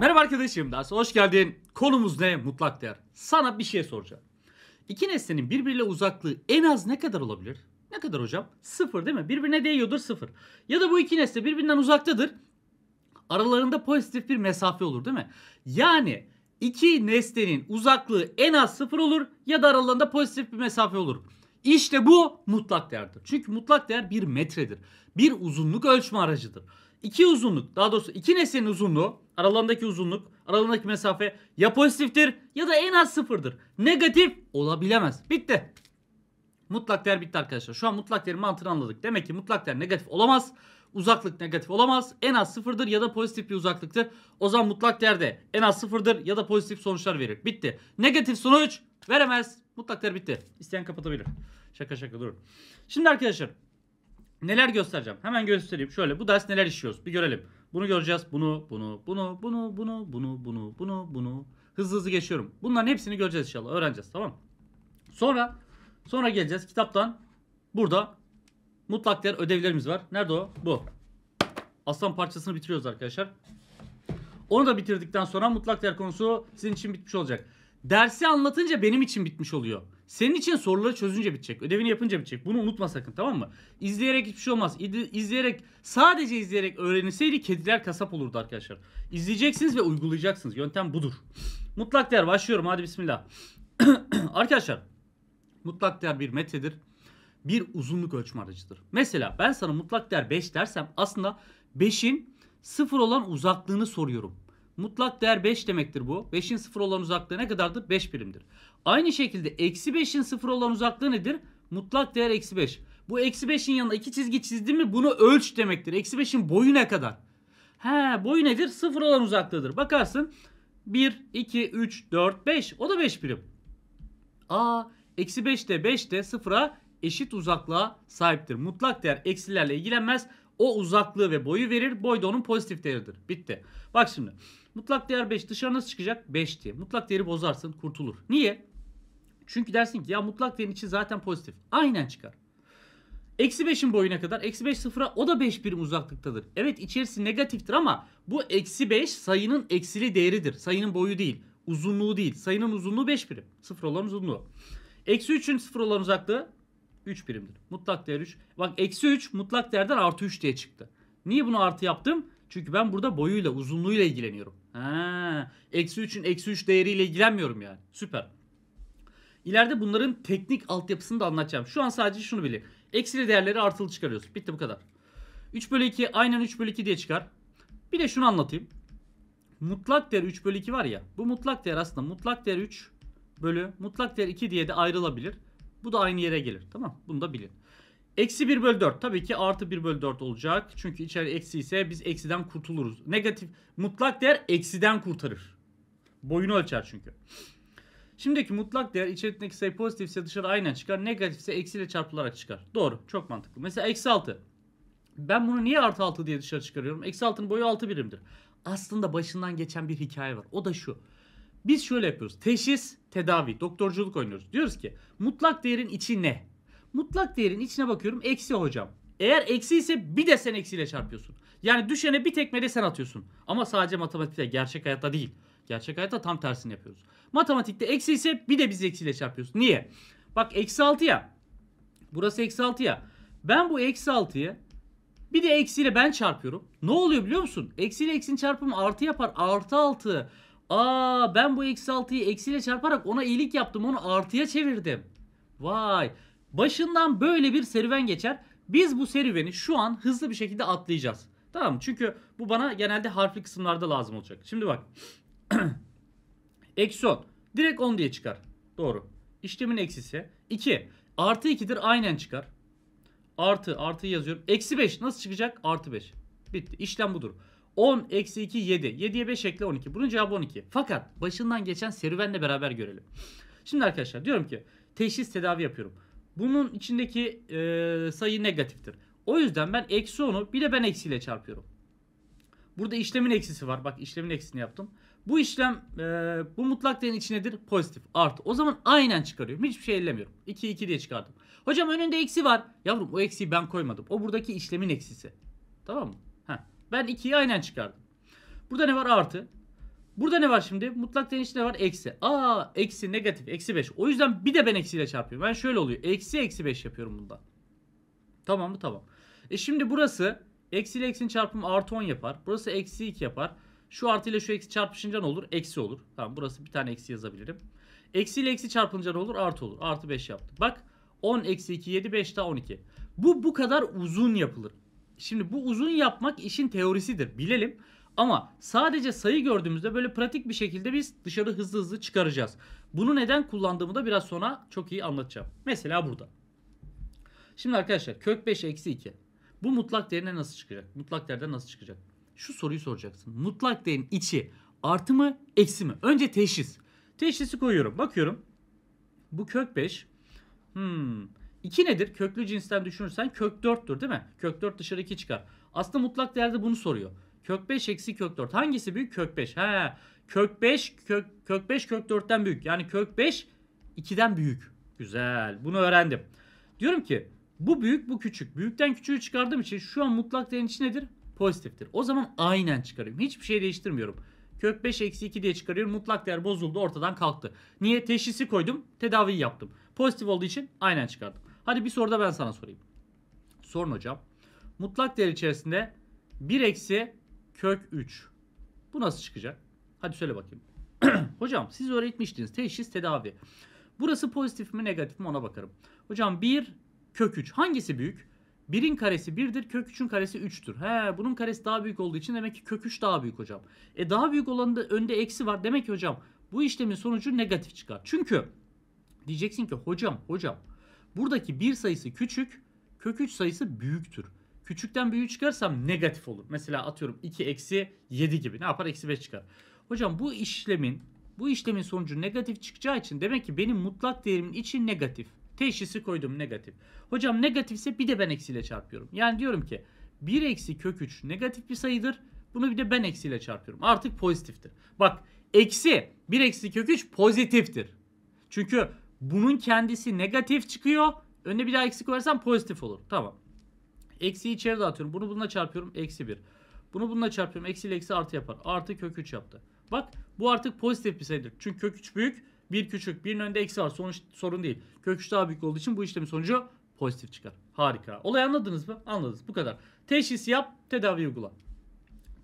Merhaba arkadaşım Ders, hoş geldin. Konumuz ne? Mutlak değer. Sana bir şey soracağım. İki nesnenin birbiriyle uzaklığı en az ne kadar olabilir? Ne kadar hocam? Sıfır değil mi? Birbirine değiyordur sıfır. Ya da bu iki nesne birbirinden uzaktadır. Aralarında pozitif bir mesafe olur değil mi? Yani iki nesnenin uzaklığı en az sıfır olur ya da aralarında pozitif bir mesafe olur. İşte bu mutlak değerdir. Çünkü mutlak değer bir metredir. Bir uzunluk ölçme aracıdır iki uzunluk daha doğrusu iki nesnenin uzunluğu aralarındaki uzunluk aralarındaki mesafe ya pozitiftir ya da en az sıfırdır. Negatif olabilemez. Bitti. Mutlak değer bitti arkadaşlar. Şu an mutlak değerin mantığını anladık. Demek ki mutlak değer negatif olamaz. Uzaklık negatif olamaz. En az sıfırdır ya da pozitif bir uzaklıktır. O zaman mutlak değer de en az sıfırdır ya da pozitif sonuçlar verir. Bitti. Negatif sonuç veremez. Mutlak değer bitti. İsteyen kapatabilir. Şaka şaka dur. Şimdi arkadaşlar Neler göstereceğim? Hemen göstereyim. Şöyle bu ders neler işiyoruz? Bir görelim. Bunu göreceğiz. Bunu, bunu, bunu, bunu, bunu, bunu, bunu, bunu, bunu. Hızlı hızlı geçiyorum. Bunların hepsini göreceğiz inşallah. Öğreneceğiz tamam Sonra sonra geleceğiz kitaptan. Burada mutlak değer ödevlerimiz var. Nerede o? Bu. Aslan parçasını bitiriyoruz arkadaşlar. Onu da bitirdikten sonra mutlak değer konusu sizin için bitmiş olacak. Dersi anlatınca benim için bitmiş oluyor. Senin için soruları çözünce bitecek. Ödevini yapınca bitecek. Bunu unutma sakın tamam mı? İzleyerek hiçbir şey olmaz. İzleyerek sadece izleyerek öğrenilseydi kediler kasap olurdu arkadaşlar. İzleyeceksiniz ve uygulayacaksınız. Yöntem budur. Mutlak değer başlıyorum hadi bismillah. arkadaşlar mutlak değer bir metredir. Bir uzunluk ölçme aracıdır. Mesela ben sana mutlak değer 5 dersem aslında 5'in sıfır olan uzaklığını soruyorum. Mutlak değer 5 demektir bu. 5'in 0 olan uzaklığı ne kadardır? 5 birimdir. Aynı şekilde eksi 5'in 0 olan uzaklığı nedir? Mutlak değer eksi 5. Bu eksi 5'in yanına iki çizgi çizdim mi bunu ölç demektir. Eksi 5'in boyu ne kadar? He boyu nedir? 0 olan uzaklığıdır. Bakarsın 1, 2, 3, 4, 5. O da 5 birim. Aa eksi 5 de 5 de 0'a eşit uzaklığa sahiptir. Mutlak değer eksilerle ilgilenmez. O uzaklığı ve boyu verir. Boy da onun pozitif değeridir. Bitti. Bak şimdi. Mutlak değer 5 dışarı nasıl çıkacak? 5 diye. Mutlak değeri bozarsın kurtulur. Niye? Çünkü dersin ki ya mutlak değerin içi zaten pozitif. Aynen çıkar. Eksi 5'in boyuna kadar. Eksi 5 sıfıra o da 5 birim uzaklıktadır. Evet içerisi negatiftir ama bu eksi 5 sayının eksili değeridir. Sayının boyu değil. Uzunluğu değil. Sayının uzunluğu 5 birim. Sıfır olan uzunluğu. Eksi 3'ün sıfır olan uzaklığı 3 birimdir. Mutlak değer 3. Bak eksi 3 mutlak değerden artı 3 diye çıktı. Niye bunu artı yaptım? Çünkü ben burada boyuyla, uzunluğuyla ilgileniyorum. eksi 3'ün eksi 3 değeriyle ilgilenmiyorum yani. Süper. İleride bunların teknik altyapısını da anlatacağım. Şu an sadece şunu bilin. Eksili değerleri artılı çıkarıyorsun. Bitti bu kadar. 3 bölü 2 aynen 3 bölü 2 diye çıkar. Bir de şunu anlatayım. Mutlak değer 3 bölü 2 var ya. Bu mutlak değer aslında mutlak değer 3 bölü mutlak değer 2 diye de ayrılabilir. Bu da aynı yere gelir. Tamam Bunu da bilin. Eksi 1 bölü 4 tabii ki artı 1 bölü 4 olacak. Çünkü içeri eksi ise biz eksiden kurtuluruz. Negatif mutlak değer eksiden kurtarır. Boyunu ölçer çünkü. Şimdiki mutlak değer içerisindeki sayı pozitifse dışarı aynen çıkar. Negatifse eksiyle çarpılarak çıkar. Doğru. Çok mantıklı. Mesela eksi 6. Ben bunu niye artı 6 diye dışarı çıkarıyorum? Eksi 6'nın boyu 6 birimdir. Aslında başından geçen bir hikaye var. O da şu. Biz şöyle yapıyoruz. Teşhis, tedavi, doktorculuk oynuyoruz. Diyoruz ki mutlak değerin içi ne? Mutlak değerin içine bakıyorum. Eksi hocam. Eğer eksi ise bir de sen eksiyle çarpıyorsun. Yani düşene bir tekmeyle sen atıyorsun. Ama sadece matematikte gerçek hayatta değil. Gerçek hayatta tam tersini yapıyoruz. Matematikte eksi ise bir de biz eksiyle çarpıyoruz. Niye? Bak eksi 6 ya. Burası eksi 6 ya. Ben bu eksi 6'yı bir de eksiyle ben çarpıyorum. Ne oluyor biliyor musun? Eksiyle eksinin çarpımı artı yapar. Artı 6. Aa ben bu eksi 6'yı eksiyle çarparak ona iyilik yaptım. Onu artıya çevirdim. Vay. Başından böyle bir serüven geçer. Biz bu serüveni şu an hızlı bir şekilde atlayacağız. Tamam mı? Çünkü bu bana genelde harfli kısımlarda lazım olacak. Şimdi bak. Eksi 10. Direkt 10 diye çıkar. Doğru. İşlemin eksisi. 2. Artı 2'dir aynen çıkar. Artı artı yazıyorum. Eksi 5 nasıl çıkacak? Artı 5. Bitti. İşlem budur. 10 eksi 2 7. 7'ye 5 ekle 12. Bunun cevabı 12. Fakat başından geçen serüvenle beraber görelim. Şimdi arkadaşlar diyorum ki teşhis tedavi yapıyorum. Bunun içindeki e, sayı negatiftir. O yüzden ben eksi 10'u bir de ben eksiyle çarpıyorum. Burada işlemin eksisi var. Bak işlemin eksisini yaptım. Bu işlem e, bu mutlak değerin içindedir Pozitif. Artı. O zaman aynen çıkarıyorum. Hiçbir şey ellemiyorum. 2 2 diye çıkardım. Hocam önünde eksi var. Yavrum o eksiyi ben koymadım. O buradaki işlemin eksisi. Tamam mı? Heh. Ben 2'yi aynen çıkardım. Burada ne var? Artı. Burada ne var şimdi? Mutlak değerin içinde var? Eksi. Aa eksi negatif. Eksi 5. O yüzden bir de ben eksiyle çarpıyorum. Ben şöyle oluyor. Eksi eksi 5 yapıyorum bunda. Tamam mı? Tamam. E şimdi burası eksi ile eksinin çarpımı artı 10 yapar. Burası eksi 2 yapar. Şu artı ile şu eksi çarpışınca ne olur? Eksi olur. Tamam burası bir tane eksi yazabilirim. Eksi ile eksi çarpınca ne olur? Artı olur. Artı 5 yaptı. Bak 10 eksi 2 7 5 daha 12. Bu bu kadar uzun yapılır. Şimdi bu uzun yapmak işin teorisidir. Bilelim. Ama sadece sayı gördüğümüzde böyle pratik bir şekilde biz dışarı hızlı hızlı çıkaracağız. Bunu neden kullandığımı da biraz sonra çok iyi anlatacağım. Mesela burada. Şimdi arkadaşlar kök 5 eksi 2. Bu mutlak değerine nasıl çıkacak? Mutlak değerden nasıl çıkacak? Şu soruyu soracaksın. Mutlak değerin içi artı mı eksi mi? Önce teşhis. Teşhisi koyuyorum. Bakıyorum. Bu kök 5. Hmm. 2 nedir? Köklü cinsten düşünürsen kök 4'tür değil mi? Kök 4 dışarı 2 çıkar. Aslında mutlak değerde bunu soruyor. Kök 5 eksi kök 4. Hangisi büyük? Kök 5. He. Kök 5 kök, kök 5 kök 4'ten büyük. Yani kök 5 2'den büyük. Güzel. Bunu öğrendim. Diyorum ki bu büyük bu küçük. Büyükten küçüğü çıkardığım için şu an mutlak direnç nedir? Pozitiftir. O zaman aynen çıkarıyorum. Hiçbir şey değiştirmiyorum. Kök 5 eksi 2 diye çıkarıyorum. Mutlak değer bozuldu ortadan kalktı. Niye? Teşhisi koydum. Tedaviyi yaptım. Pozitif olduğu için aynen çıkardım. Hadi bir soruda ben sana sorayım. Sorun hocam. Mutlak değer içerisinde 1 eksi kök 3. Bu nasıl çıkacak? Hadi söyle bakayım. Hocam siz öğretmiştiniz. Teşhis tedavi. Burası pozitif mi negatif mi ona bakarım. Hocam 1 kök 3. Hangisi büyük? 1'in karesi 1'dir. Kök 3'ün karesi 3'tür. He bunun karesi daha büyük olduğu için demek ki kök 3 daha büyük hocam. E daha büyük olanın da önde eksi var. Demek ki hocam bu işlemin sonucu negatif çıkar. Çünkü diyeceksin ki hocam hocam buradaki 1 sayısı küçük kök 3 sayısı büyüktür. Küçükten büyüğü çıkarsam negatif olur. Mesela atıyorum 2 eksi 7 gibi. Ne yapar? Eksi 5 çıkar. Hocam bu işlemin bu işlemin sonucu negatif çıkacağı için demek ki benim mutlak değerimin için negatif. Teşhisi koydum negatif. Hocam negatifse bir de ben eksiyle çarpıyorum. Yani diyorum ki 1 eksi kök 3 negatif bir sayıdır. Bunu bir de ben eksiyle çarpıyorum. Artık pozitiftir. Bak eksi 1 eksi kök 3 pozitiftir. Çünkü bunun kendisi negatif çıkıyor. Önüne bir daha eksi koyarsan pozitif olur. Tamam. Eksiyi içeri dağıtıyorum. Bunu bununla çarpıyorum. Eksi 1. Bunu bununla çarpıyorum. Eksi ile eksi artı yapar. Artı kök 3 yaptı. Bak bu artık pozitif bir sayıdır. Çünkü kök 3 büyük. 1 küçük. Birinin önünde eksi var. Sonuç sorun değil. Kök 3 daha büyük olduğu için bu işlemin sonucu pozitif çıkar. Harika. Olayı anladınız mı? Anladınız. Bu kadar. Teşhis yap, tedavi uygula.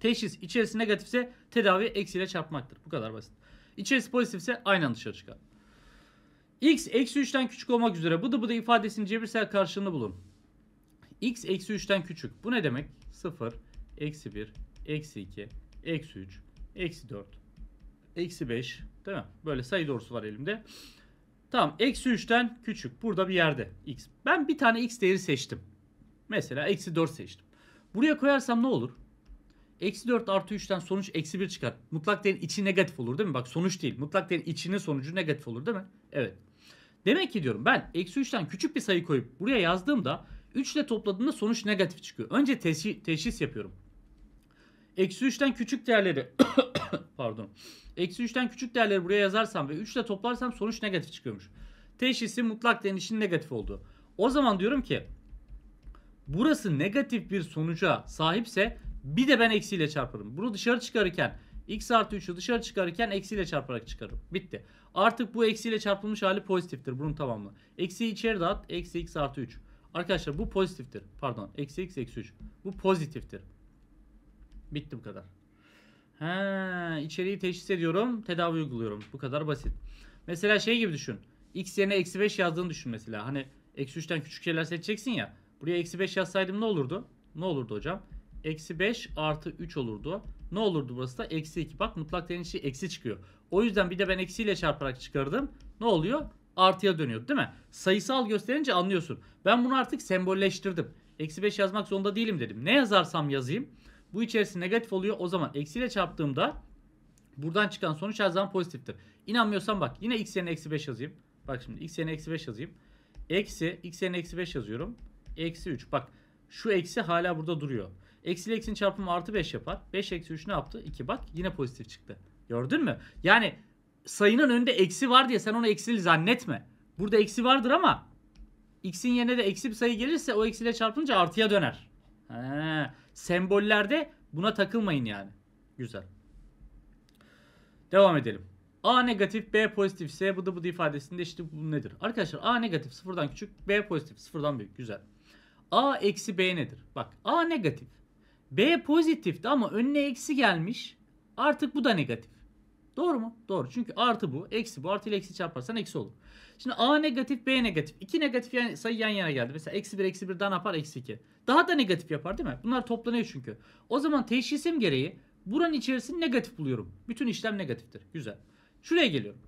Teşhis içerisi negatifse tedavi eksiyle çarpmaktır. Bu kadar basit. İçerisi pozitifse aynen dışarı çıkar. X eksi 3'ten küçük olmak üzere bu da bu da ifadesinin cebirsel karşılığını bulun x eksi 3'ten küçük. Bu ne demek? 0, eksi 1, eksi 2, eksi 3, eksi 4, eksi 5 değil mi? Böyle sayı doğrusu var elimde. Tamam eksi 3'ten küçük. Burada bir yerde x. Ben bir tane x değeri seçtim. Mesela eksi 4 seçtim. Buraya koyarsam ne olur? Eksi 4 artı 3'ten sonuç eksi 1 çıkar. Mutlak değerin içi negatif olur değil mi? Bak sonuç değil. Mutlak değerin içinin sonucu negatif olur değil mi? Evet. Demek ki diyorum ben eksi 3'ten küçük bir sayı koyup buraya yazdığımda 3 ile topladığında sonuç negatif çıkıyor. Önce teşhi, teşhis yapıyorum. Eksi 3'ten küçük değerleri pardon. Eksi 3'ten küçük değerleri buraya yazarsam ve 3 ile toplarsam sonuç negatif çıkıyormuş. Teşhisi mutlak denişin negatif oldu. O zaman diyorum ki burası negatif bir sonuca sahipse bir de ben eksiyle çarparım. Bunu dışarı çıkarırken x artı 3'ü dışarı çıkarırken eksiyle çarparak çıkarırım. Bitti. Artık bu eksiyle çarpılmış hali pozitiftir. Bunun tamamı. Eksiyi içeri dağıt. Eksi x artı 3. Arkadaşlar bu pozitiftir. Pardon. Eksi x eksi 3. Bu pozitiftir. Bitti bu kadar. He, içeriği teşhis ediyorum. Tedavi uyguluyorum. Bu kadar basit. Mesela şey gibi düşün. X yerine eksi 5 yazdığını düşün mesela. Hani eksi 3'ten küçük şeyler seçeceksin ya. Buraya eksi 5 yazsaydım ne olurdu? Ne olurdu hocam? Eksi 5 artı 3 olurdu. Ne olurdu burası da? Eksi 2. Bak mutlak değerin içi eksi çıkıyor. O yüzden bir de ben eksiyle çarparak çıkardım. Ne oluyor? artıya dönüyordu değil mi? Sayısal gösterince anlıyorsun. Ben bunu artık sembolleştirdim. Eksi 5 yazmak zorunda değilim dedim. Ne yazarsam yazayım. Bu içerisinde negatif oluyor. O zaman eksiyle çarptığımda buradan çıkan sonuç her zaman pozitiftir. İnanmıyorsan bak yine x yerine eksi 5 yazayım. Bak şimdi x yerine eksi 5 yazayım. Eksi x yerine eksi 5 yazıyorum. Eksi 3. Bak şu eksi hala burada duruyor. Eksi ile eksinin çarpımı artı 5 yapar. 5 eksi 3 ne yaptı? 2 bak yine pozitif çıktı. Gördün mü? Yani sayının önünde eksi var diye sen onu eksili zannetme. Burada eksi vardır ama x'in yerine de eksi bir sayı gelirse o eksiyle çarpınca artıya döner. He. Sembollerde buna takılmayın yani. Güzel. Devam edelim. A negatif, B pozitif ise bu da bu da ifadesinde işte bu nedir? Arkadaşlar A negatif sıfırdan küçük, B pozitif sıfırdan büyük. Güzel. A eksi B nedir? Bak A negatif. B pozitifti ama önüne eksi gelmiş. Artık bu da negatif. Doğru mu? Doğru. Çünkü artı bu, eksi bu. Artı ile eksi çarparsan eksi olur. Şimdi A negatif, B negatif. İki negatif yani sayı yan yana geldi. Mesela eksi 1, eksi 1 daha ne yapar? Eksi 2. Daha da negatif yapar değil mi? Bunlar toplanıyor çünkü. O zaman teşhisim gereği buranın içerisini negatif buluyorum. Bütün işlem negatiftir. Güzel. Şuraya geliyorum.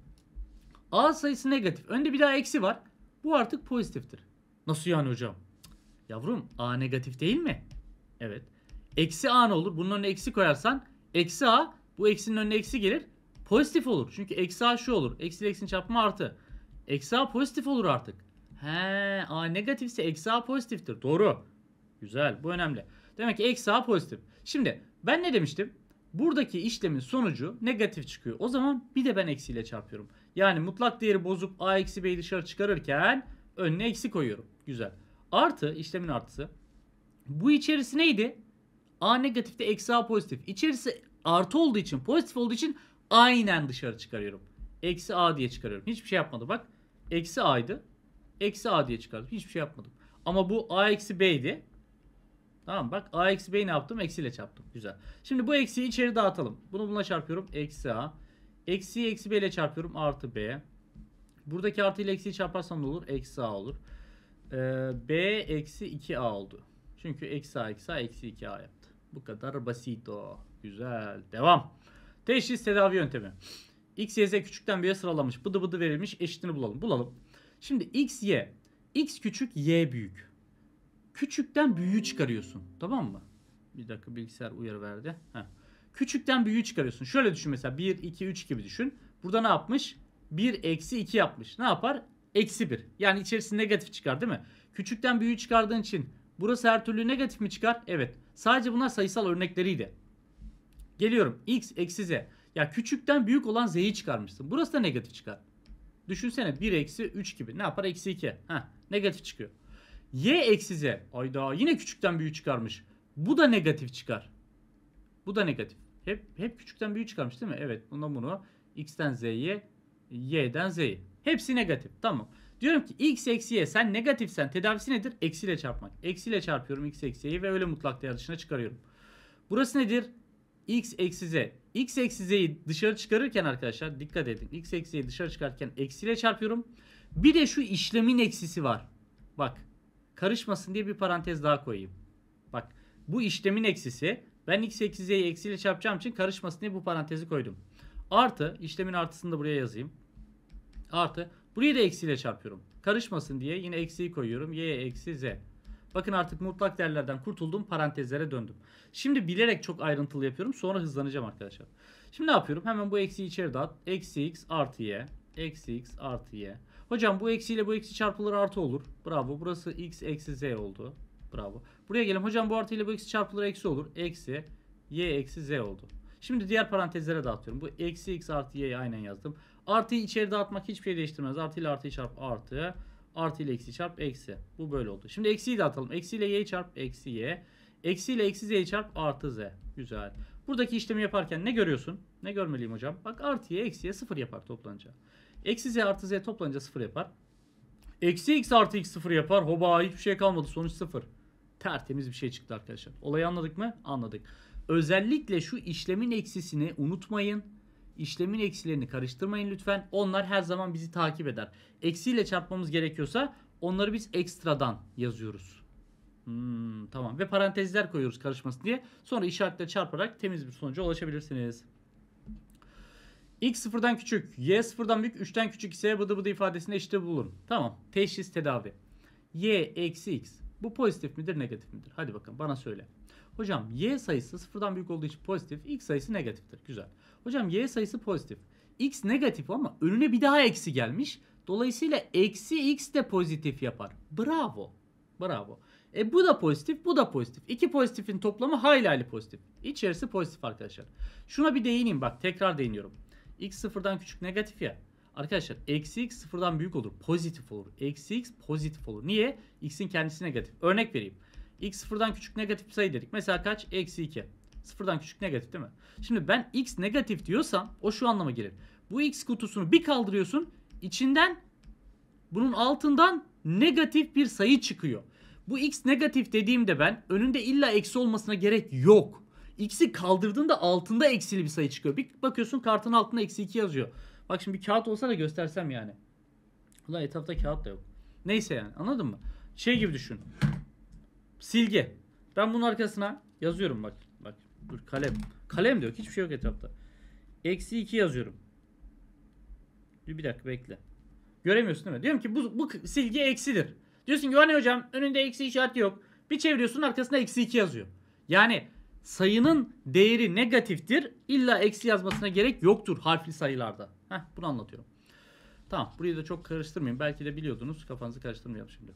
A sayısı negatif. Önde bir daha eksi var. Bu artık pozitiftir. Nasıl yani hocam? Yavrum A negatif değil mi? Evet. Eksi A ne olur? Bunun önüne eksi koyarsan eksi A bu eksinin önüne eksi gelir. Pozitif olur. Çünkü eksi A şu olur. Eksi eksinin çarpımı artı. Eksi A pozitif olur artık. He, A negatifse eksi A pozitiftir. Doğru. Güzel. Bu önemli. Demek ki eksi A pozitif. Şimdi ben ne demiştim? Buradaki işlemin sonucu negatif çıkıyor. O zaman bir de ben eksiyle çarpıyorum. Yani mutlak değeri bozup A eksi B'yi dışarı çıkarırken önüne eksi koyuyorum. Güzel. Artı işlemin artısı. Bu içerisi neydi? A negatifte eksi A pozitif. İçerisi artı olduğu için pozitif olduğu için Aynen dışarı çıkarıyorum. Eksi A diye çıkarıyorum. Hiçbir şey yapmadım bak. Eksi A'ydı. Eksi A diye çıkardım. Hiçbir şey yapmadım. Ama bu A eksi B'ydi. Tamam bak A eksi B'yi ne yaptım? Eksiyle çarptım. Güzel. Şimdi bu eksiyi içeri dağıtalım. Bunu buna çarpıyorum. Eksi A. Eksi eksi B ile çarpıyorum. Artı B. Buradaki artı ile eksiyi çarparsam ne olur? Eksi A olur. Ee, B eksi 2A oldu. Çünkü eksi A eksi A eksi 2A yaptı. Bu kadar basit o. Güzel. Devam. Teşhis tedavi yöntemi. X, Y, Z küçükten büyüğe sıralamış. Bıdı bıdı verilmiş. Eşitini bulalım. Bulalım. Şimdi X, Y. X küçük, Y büyük. Küçükten büyüğü çıkarıyorsun. Tamam mı? Bir dakika bilgisayar uyarı verdi. Heh. Küçükten büyüğü çıkarıyorsun. Şöyle düşün mesela 1, 2, 3 gibi düşün. Burada ne yapmış? 1 eksi 2 yapmış. Ne yapar? Eksi 1. Yani içerisinde negatif çıkar değil mi? Küçükten büyüğü çıkardığın için burası her türlü negatif mi çıkar? Evet. Sadece bunlar sayısal örnekleriydi. Geliyorum x eksi z. Ya küçükten büyük olan z'yi çıkarmışsın. Burası da negatif çıkar. Düşünsene 1 eksi 3 gibi. Ne yapar? Eksi 2. Heh, negatif çıkıyor. y eksi z. Ayda yine küçükten büyük çıkarmış. Bu da negatif çıkar. Bu da negatif. Hep, hep küçükten büyük çıkarmış değil mi? Evet. Bundan bunu x'ten z'ye, y'den z'ye. Hepsi negatif. Tamam. Diyorum ki x eksi y sen negatifsen tedavisi nedir? Eksiyle çarpmak. Eksiyle çarpıyorum x eksi y'yi ve öyle mutlak değer dışına çıkarıyorum. Burası nedir? x eksi z. x eksi z'yi dışarı çıkarırken arkadaşlar dikkat edin. x eksi z'yi dışarı çıkarken eksiyle çarpıyorum. Bir de şu işlemin eksisi var. Bak karışmasın diye bir parantez daha koyayım. Bak bu işlemin eksisi. Ben x eksi z'yi eksiyle çarpacağım için karışmasın diye bu parantezi koydum. Artı işlemin artısını da buraya yazayım. Artı burayı da eksiyle çarpıyorum. Karışmasın diye yine eksiyi koyuyorum. y eksi z. Bakın artık mutlak değerlerden kurtuldum. Parantezlere döndüm. Şimdi bilerek çok ayrıntılı yapıyorum. Sonra hızlanacağım arkadaşlar. Şimdi ne yapıyorum? Hemen bu eksiyi içeri dağıt. Eksi x artı y. Eksi x artı y. Hocam bu eksiyle bu eksi çarpılır artı olur. Bravo. Burası x eksi z oldu. Bravo. Buraya gelin. Hocam bu artı ile bu eksi çarpılır eksi olur. Eksi y eksi z oldu. Şimdi diğer parantezlere dağıtıyorum. Bu eksi x artı y'yi aynen yazdım. Artıyı içeri dağıtmak hiçbir şey değiştirmez. Artı ile artıyı çarp artı. Artı ile eksi çarp eksi. Bu böyle oldu. Şimdi eksiyi de atalım. Eksi ile y çarp eksi y. Eksi ile eksi z çarp artı z. Güzel. Buradaki işlemi yaparken ne görüyorsun? Ne görmeliyim hocam? Bak artı y eksi y sıfır yapar toplanınca. Eksi z artı z toplanınca sıfır yapar. Eksi x artı x sıfır yapar. Hoba hiçbir şey kalmadı. Sonuç sıfır. Tertemiz bir şey çıktı arkadaşlar. Olayı anladık mı? Anladık. Özellikle şu işlemin eksisini unutmayın işlemin eksilerini karıştırmayın lütfen. Onlar her zaman bizi takip eder. Eksiyle çarpmamız gerekiyorsa onları biz ekstradan yazıyoruz. Hmm, tamam ve parantezler koyuyoruz karışmasın diye. Sonra işaretle çarparak temiz bir sonuca ulaşabilirsiniz. X sıfırdan küçük, Y sıfırdan büyük, 3'ten küçük ise bıdı bıdı ifadesine işte bulun. Tamam. Teşhis tedavi. Y eksi X. Bu pozitif midir negatif midir? Hadi bakalım bana söyle. Hocam Y sayısı sıfırdan büyük olduğu için pozitif, X sayısı negatiftir. Güzel. Hocam y sayısı pozitif. X negatif ama önüne bir daha eksi gelmiş. Dolayısıyla eksi x de pozitif yapar. Bravo. Bravo. E bu da pozitif, bu da pozitif. İki pozitifin toplamı hayli hayli pozitif. İçerisi pozitif arkadaşlar. Şuna bir değineyim bak tekrar değiniyorum. X sıfırdan küçük negatif ya. Arkadaşlar eksi x sıfırdan büyük olur. Pozitif olur. Eksi x pozitif olur. Niye? X'in kendisi negatif. Örnek vereyim. X sıfırdan küçük negatif sayı dedik. Mesela kaç? Eksi 2. Sıfırdan küçük negatif değil mi? Şimdi ben x negatif diyorsam o şu anlama gelir. Bu x kutusunu bir kaldırıyorsun. içinden bunun altından negatif bir sayı çıkıyor. Bu x negatif dediğimde ben önünde illa eksi olmasına gerek yok. X'i kaldırdığında altında eksili bir sayı çıkıyor. Bir bakıyorsun kartın altında eksi 2 yazıyor. Bak şimdi bir kağıt olsa da göstersem yani. Ulan etrafta kağıt da yok. Neyse yani anladın mı? Şey gibi düşün. Silgi. Ben bunun arkasına yazıyorum bak. Dur kalem. Kalem diyor yok. Hiçbir şey yok etrafta. Eksi 2 yazıyorum. Dur bir dakika bekle. Göremiyorsun değil mi? Diyorum ki bu, bu silgi eksidir. Diyorsun ki hani hocam önünde eksi işareti yok. Bir çeviriyorsun arkasında eksi 2 yazıyor. Yani sayının değeri negatiftir. İlla eksi yazmasına gerek yoktur harfli sayılarda. Heh, bunu anlatıyorum. Tamam burayı da çok karıştırmayın. Belki de biliyordunuz. Kafanızı karıştırmayalım şimdi.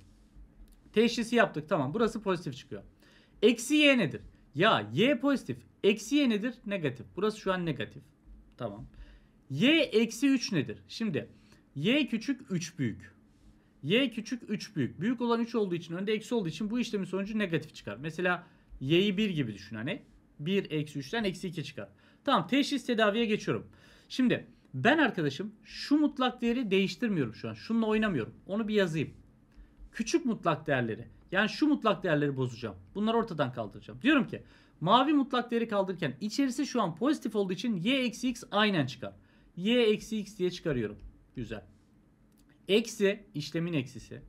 Teşhisi yaptık tamam. Burası pozitif çıkıyor. Eksi y nedir? Ya y pozitif. Eksi y nedir? Negatif. Burası şu an negatif. Tamam. y eksi 3 nedir? Şimdi y küçük 3 büyük. y küçük 3 büyük. Büyük olan 3 olduğu için önde eksi olduğu için bu işlemin sonucu negatif çıkar. Mesela y'yi 1 gibi düşün hani. 1 eksi 3'ten eksi 2 çıkar. Tamam teşhis tedaviye geçiyorum. Şimdi ben arkadaşım şu mutlak değeri değiştirmiyorum şu an. Şununla oynamıyorum. Onu bir yazayım. Küçük mutlak değerleri yani şu mutlak değerleri bozacağım. Bunları ortadan kaldıracağım. Diyorum ki mavi mutlak değeri kaldırırken içerisi şu an pozitif olduğu için y eksi x aynen çıkar. y eksi x diye çıkarıyorum. Güzel. Eksi işlemin eksisi.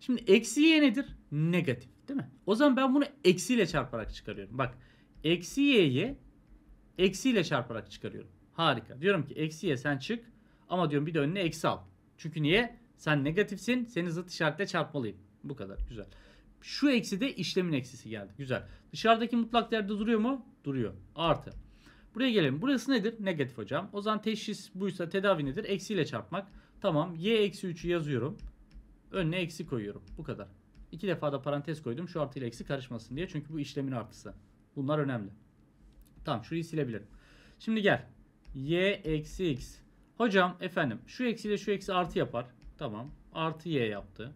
Şimdi eksi y nedir? Negatif değil mi? O zaman ben bunu eksiyle çarparak çıkarıyorum. Bak eksi y'yi eksiyle çarparak çıkarıyorum. Harika. Diyorum ki eksi y sen çık ama diyorum bir de önüne eksi al. Çünkü niye? Sen negatifsin. Seni zıt işaretle çarpmalıyım. Bu kadar. Güzel. Şu eksi de işlemin eksisi geldi. Güzel. Dışarıdaki mutlak değerde duruyor mu? Duruyor. Artı. Buraya gelelim. Burası nedir? Negatif hocam. O zaman teşhis buysa tedavi nedir? Eksiyle çarpmak. Tamam. Y eksi 3'ü yazıyorum. Önüne eksi koyuyorum. Bu kadar. İki defa da parantez koydum. Şu artı ile eksi karışmasın diye. Çünkü bu işlemin artısı. Bunlar önemli. Tamam. Şurayı silebilirim. Şimdi gel. Y eksi x. Hocam efendim şu eksiyle şu eksi artı yapar. Tamam. Artı y yaptı.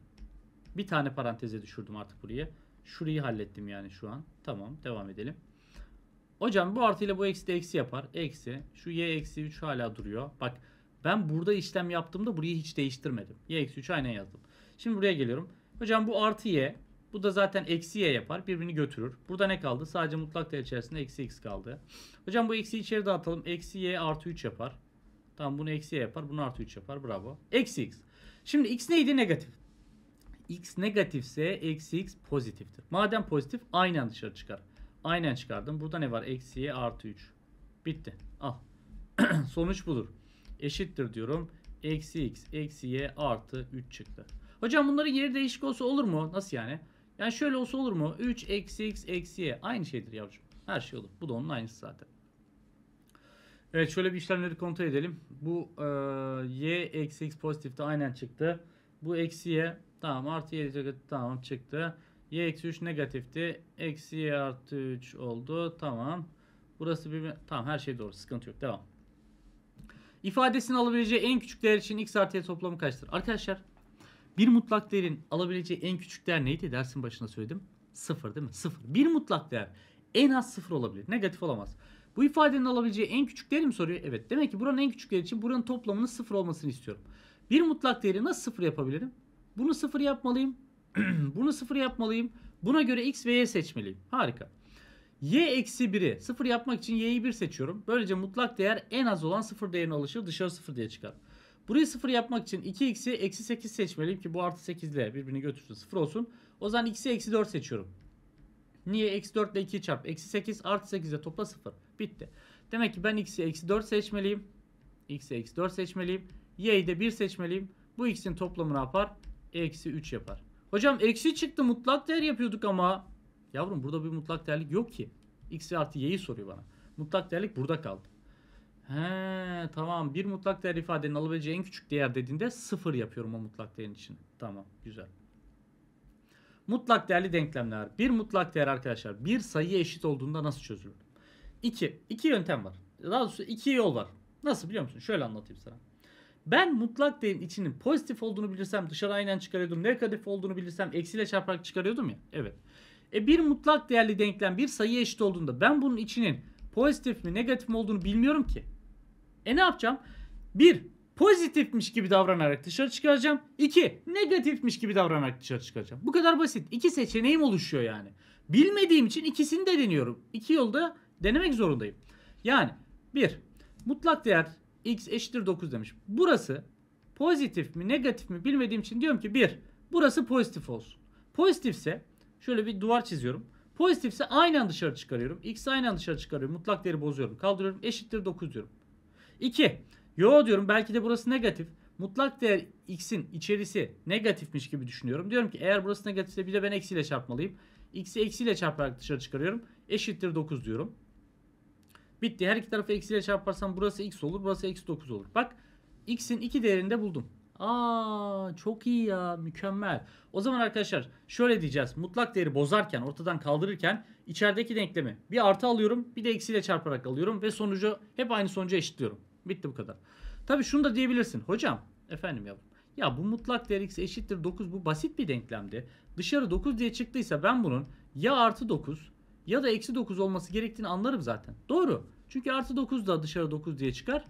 Bir tane paranteze düşürdüm artık buraya. Şurayı hallettim yani şu an. Tamam devam edelim. Hocam bu artıyla bu eksi de eksi yapar. Eksi. Şu y eksi 3 hala duruyor. Bak ben burada işlem yaptığımda burayı hiç değiştirmedim. Y eksi 3 aynen yazdım. Şimdi buraya geliyorum. Hocam bu artı y. Bu da zaten eksi y yapar. Birbirini götürür. Burada ne kaldı? Sadece mutlak değer içerisinde eksi x kaldı. Hocam bu eksi içeri dağıtalım. Eksi y artı 3 yapar. Tamam bunu eksi y yapar. Bunu artı 3 yapar. Bravo. Eksi x. Şimdi x neydi? Negatif x negatifse eksi x pozitiftir. Madem pozitif aynen dışarı çıkar. Aynen çıkardım. Burada ne var? Eksi y artı 3. Bitti. Al. Sonuç budur. Eşittir diyorum. Eksi x eksi y artı 3 çıktı. Hocam bunları yeri değişik olsa olur mu? Nasıl yani? Yani şöyle olsa olur mu? 3 eksi x eksi y. Aynı şeydir yavrucuğum. Her şey olur. Bu da onun aynısı zaten. Evet şöyle bir işlemleri kontrol edelim. Bu e, y eksi x pozitifte aynen çıktı. Bu eksi y Tamam artı 7 tamam çıktı. Y eksi 3 negatifti. Eksi Y artı 3 oldu. Tamam. Burası bir... Tamam her şey doğru. Sıkıntı yok. Devam. İfadesini alabileceği en küçük değer için x artı y toplamı kaçtır? Arkadaşlar bir mutlak değerin alabileceği en küçük değer neydi? Dersin başına söyledim. Sıfır değil mi? Sıfır. Bir mutlak değer en az sıfır olabilir. Negatif olamaz. Bu ifadenin alabileceği en küçük değeri mi soruyor? Evet. Demek ki buranın en küçük değeri için buranın toplamının sıfır olmasını istiyorum. Bir mutlak değeri nasıl sıfır yapabilirim? Bunu sıfır yapmalıyım. Bunu sıfır yapmalıyım. Buna göre x ve y seçmeliyim. Harika. y eksi 1'i sıfır yapmak için y'yi 1 seçiyorum. Böylece mutlak değer en az olan sıfır değerine alışır. Dışarı sıfır diye çıkar. Burayı sıfır yapmak için 2x'i eksi 8 seçmeliyim ki bu artı 8 ile birbirini götürsün sıfır olsun. O zaman x'i eksi 4 seçiyorum. Niye? Eksi 4 ile 2'yi çarp. Eksi 8 artı 8 ile topla sıfır. Bitti. Demek ki ben x'i eksi 4 seçmeliyim. x'i eksi 4 seçmeliyim. y'yi de 1 seçmeliyim. Bu x'in toplamı ne yapar? eksi 3 yapar. Hocam eksi çıktı mutlak değer yapıyorduk ama. Yavrum burada bir mutlak değerlik yok ki. X artı y'yi soruyor bana. Mutlak değerlik burada kaldı. He tamam bir mutlak değer ifadenin alabileceği en küçük değer dediğinde sıfır yapıyorum o mutlak değerin için. Tamam güzel. Mutlak değerli denklemler. Bir mutlak değer arkadaşlar bir sayıya eşit olduğunda nasıl çözülür? İki. İki yöntem var. Daha doğrusu iki yol var. Nasıl biliyor musun? Şöyle anlatayım sana. Ben mutlak değerin içinin pozitif olduğunu bilirsem dışarı aynen çıkarıyordum. Negatif olduğunu bilirsem eksiyle çarparak çıkarıyordum ya. Evet. E bir mutlak değerli denklem bir sayı eşit olduğunda ben bunun içinin pozitif mi negatif mi olduğunu bilmiyorum ki. E ne yapacağım? Bir, pozitifmiş gibi davranarak dışarı çıkaracağım. İki, negatifmiş gibi davranarak dışarı çıkaracağım. Bu kadar basit. İki seçeneğim oluşuyor yani. Bilmediğim için ikisini de deniyorum. İki yolda denemek zorundayım. Yani bir, mutlak değer x eşittir 9 demiş. Burası pozitif mi negatif mi bilmediğim için diyorum ki 1. Burası pozitif olsun. Pozitifse şöyle bir duvar çiziyorum. Pozitifse aynen dışarı çıkarıyorum. X aynen dışarı çıkarıyorum. Mutlak değeri bozuyorum. Kaldırıyorum. Eşittir 9 diyorum. 2. Yo diyorum belki de burası negatif. Mutlak değer x'in içerisi negatifmiş gibi düşünüyorum. Diyorum ki eğer burası negatifse bir de ben eksiyle çarpmalıyım. X'i eksiyle çarparak dışarı çıkarıyorum. Eşittir 9 diyorum. Bitti. Her iki tarafı eksiyle çarparsam burası x olur. Burası eksi 9 olur. Bak x'in iki değerini de buldum. Aa çok iyi ya mükemmel. O zaman arkadaşlar şöyle diyeceğiz. Mutlak değeri bozarken ortadan kaldırırken içerideki denklemi bir artı alıyorum bir de eksiyle çarparak alıyorum ve sonucu hep aynı sonuca eşitliyorum. Bitti bu kadar. Tabii şunu da diyebilirsin. Hocam efendim yavrum. Ya bu mutlak değer x eşittir 9 bu basit bir denklemdi. Dışarı 9 diye çıktıysa ben bunun ya artı 9 ya da eksi 9 olması gerektiğini anlarım zaten. Doğru. Çünkü artı 9 da dışarı 9 diye çıkar.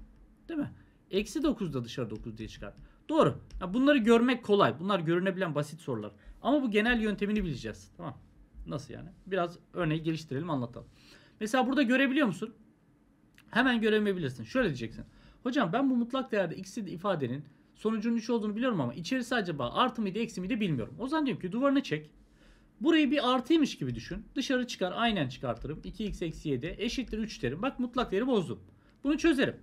Değil mi? Eksi 9 da dışarı 9 diye çıkar. Doğru. Ya bunları görmek kolay. Bunlar görünebilen basit sorular. Ama bu genel yöntemini bileceğiz. Tamam. Nasıl yani? Biraz örneği geliştirelim anlatalım. Mesela burada görebiliyor musun? Hemen göremeyebilirsin. Şöyle diyeceksin. Hocam ben bu mutlak değerde x'i ifadenin sonucunun 3 olduğunu biliyorum ama içerisi acaba artı mıydı eksi miydi bilmiyorum. O zaman diyorum ki duvarını çek. Burayı bir artıymış gibi düşün. Dışarı çıkar aynen çıkartırım. 2x eksi 7 eşittir 3 derim. Bak mutlak değeri bozdum. Bunu çözerim.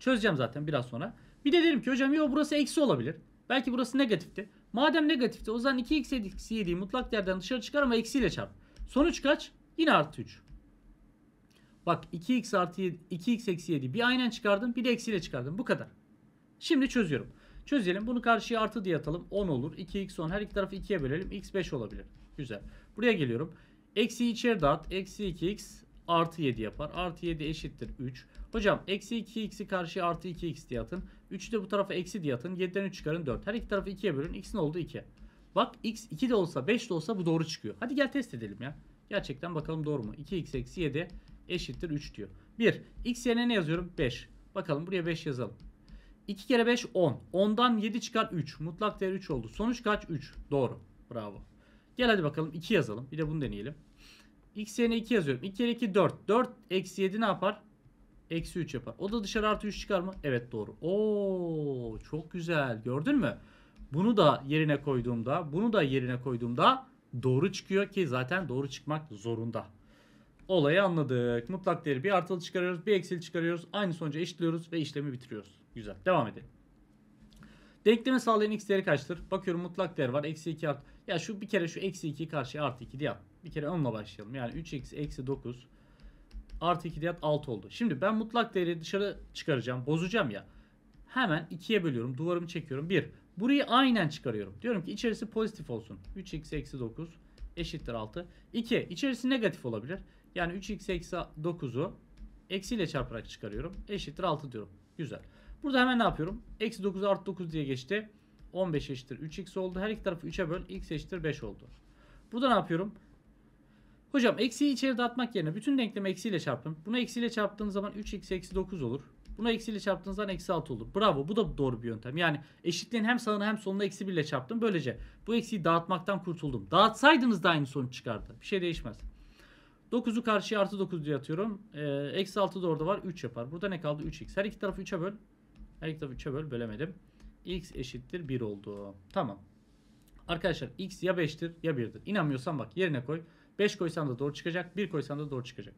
Çözeceğim zaten biraz sonra. Bir de derim ki hocam yo burası eksi olabilir. Belki burası negatifti. Madem negatifti o zaman 2x eksi 7'yi mutlak değerden dışarı çıkar ama eksiyle çarp. Sonuç kaç? Yine artı 3. Bak 2x artı 7, 2x eksi 7 bir aynen çıkardım bir de eksiyle çıkardım. Bu kadar. Şimdi çözüyorum. Çözelim. Bunu karşıya artı diye atalım. 10 olur. 2x 10. Her iki tarafı 2'ye bölelim. x 5 olabilir. Güzel. Buraya geliyorum. Eksi içeri dağıt. Eksi 2x artı 7 yapar. Artı 7 eşittir 3. Hocam eksi 2x'i karşıya artı 2x diye atın. 3'ü de bu tarafa eksi diye atın. 7'den 3 çıkarın 4. Her iki tarafı 2'ye bölün. x'in oldu 2. Bak x 2 de olsa 5 de olsa bu doğru çıkıyor. Hadi gel test edelim ya. Gerçekten bakalım doğru mu? 2x eksi 7 eşittir 3 diyor. 1. x yerine ne yazıyorum? 5. Bakalım buraya 5 yazalım. 2 kere 5 10. 10'dan 7 çıkar 3. Mutlak değer 3 oldu. Sonuç kaç? 3. Doğru. Bravo. Gel hadi bakalım 2 yazalım. Bir de bunu deneyelim. X yerine 2 yazıyorum. 2 kere 2 4. 4 eksi 7 ne yapar? Eksi 3 yapar. O da dışarı artı 3 çıkar mı? Evet doğru. Oo çok güzel. Gördün mü? Bunu da yerine koyduğumda, bunu da yerine koyduğumda doğru çıkıyor ki zaten doğru çıkmak zorunda. Olayı anladık. Mutlak değeri bir artılı çıkarıyoruz, bir eksili çıkarıyoruz. Aynı sonuca eşitliyoruz ve işlemi bitiriyoruz. Güzel. Devam edelim. Denklemi sağlayan x değeri kaçtır? Bakıyorum mutlak değer var. Eksi 2 artı. Ya şu bir kere şu eksi 2 karşıya artı 2 diye at. Bir kere onunla başlayalım. Yani 3 x eksi 9 artı 2 diye at 6 oldu. Şimdi ben mutlak değeri dışarı çıkaracağım. Bozacağım ya. Hemen 2'ye bölüyorum. Duvarımı çekiyorum. 1. Burayı aynen çıkarıyorum. Diyorum ki içerisi pozitif olsun. 3 x eksi 9 eşittir 6. 2. İçerisi negatif olabilir. Yani 3 x eksi 9'u eksiyle çarparak çıkarıyorum. Eşittir 6 diyorum. Güzel. Burada hemen ne yapıyorum? Eksi 9 artı 9 diye geçti. 15 eşittir 3x oldu. Her iki tarafı 3'e böl. x eşittir 5 oldu. Burada ne yapıyorum? Hocam eksiyi içeri dağıtmak yerine bütün denklemi eksiyle çarptım. Bunu eksiyle çarptığınız zaman 3x eksi 9 olur. Bunu eksiyle çarptığınız zaman eksi 6 olur. Bravo bu da doğru bir yöntem. Yani eşitliğin hem sağına hem soluna eksi 1 ile çarptım. Böylece bu eksiyi dağıtmaktan kurtuldum. Dağıtsaydınız da aynı sonuç çıkardı. Bir şey değişmez. 9'u karşıya artı 9 diye atıyorum. Ee, eksi 6 da orada var. 3 yapar. Burada ne kaldı? 3x. Her iki tarafı 3'e böl. Her iki tarafı 3'e böl bölemedim. X eşittir 1 oldu. Tamam. Arkadaşlar X ya 5'tir ya 1'dir. İnanmıyorsan bak yerine koy. 5 koysan da doğru çıkacak. 1 koysan da doğru çıkacak.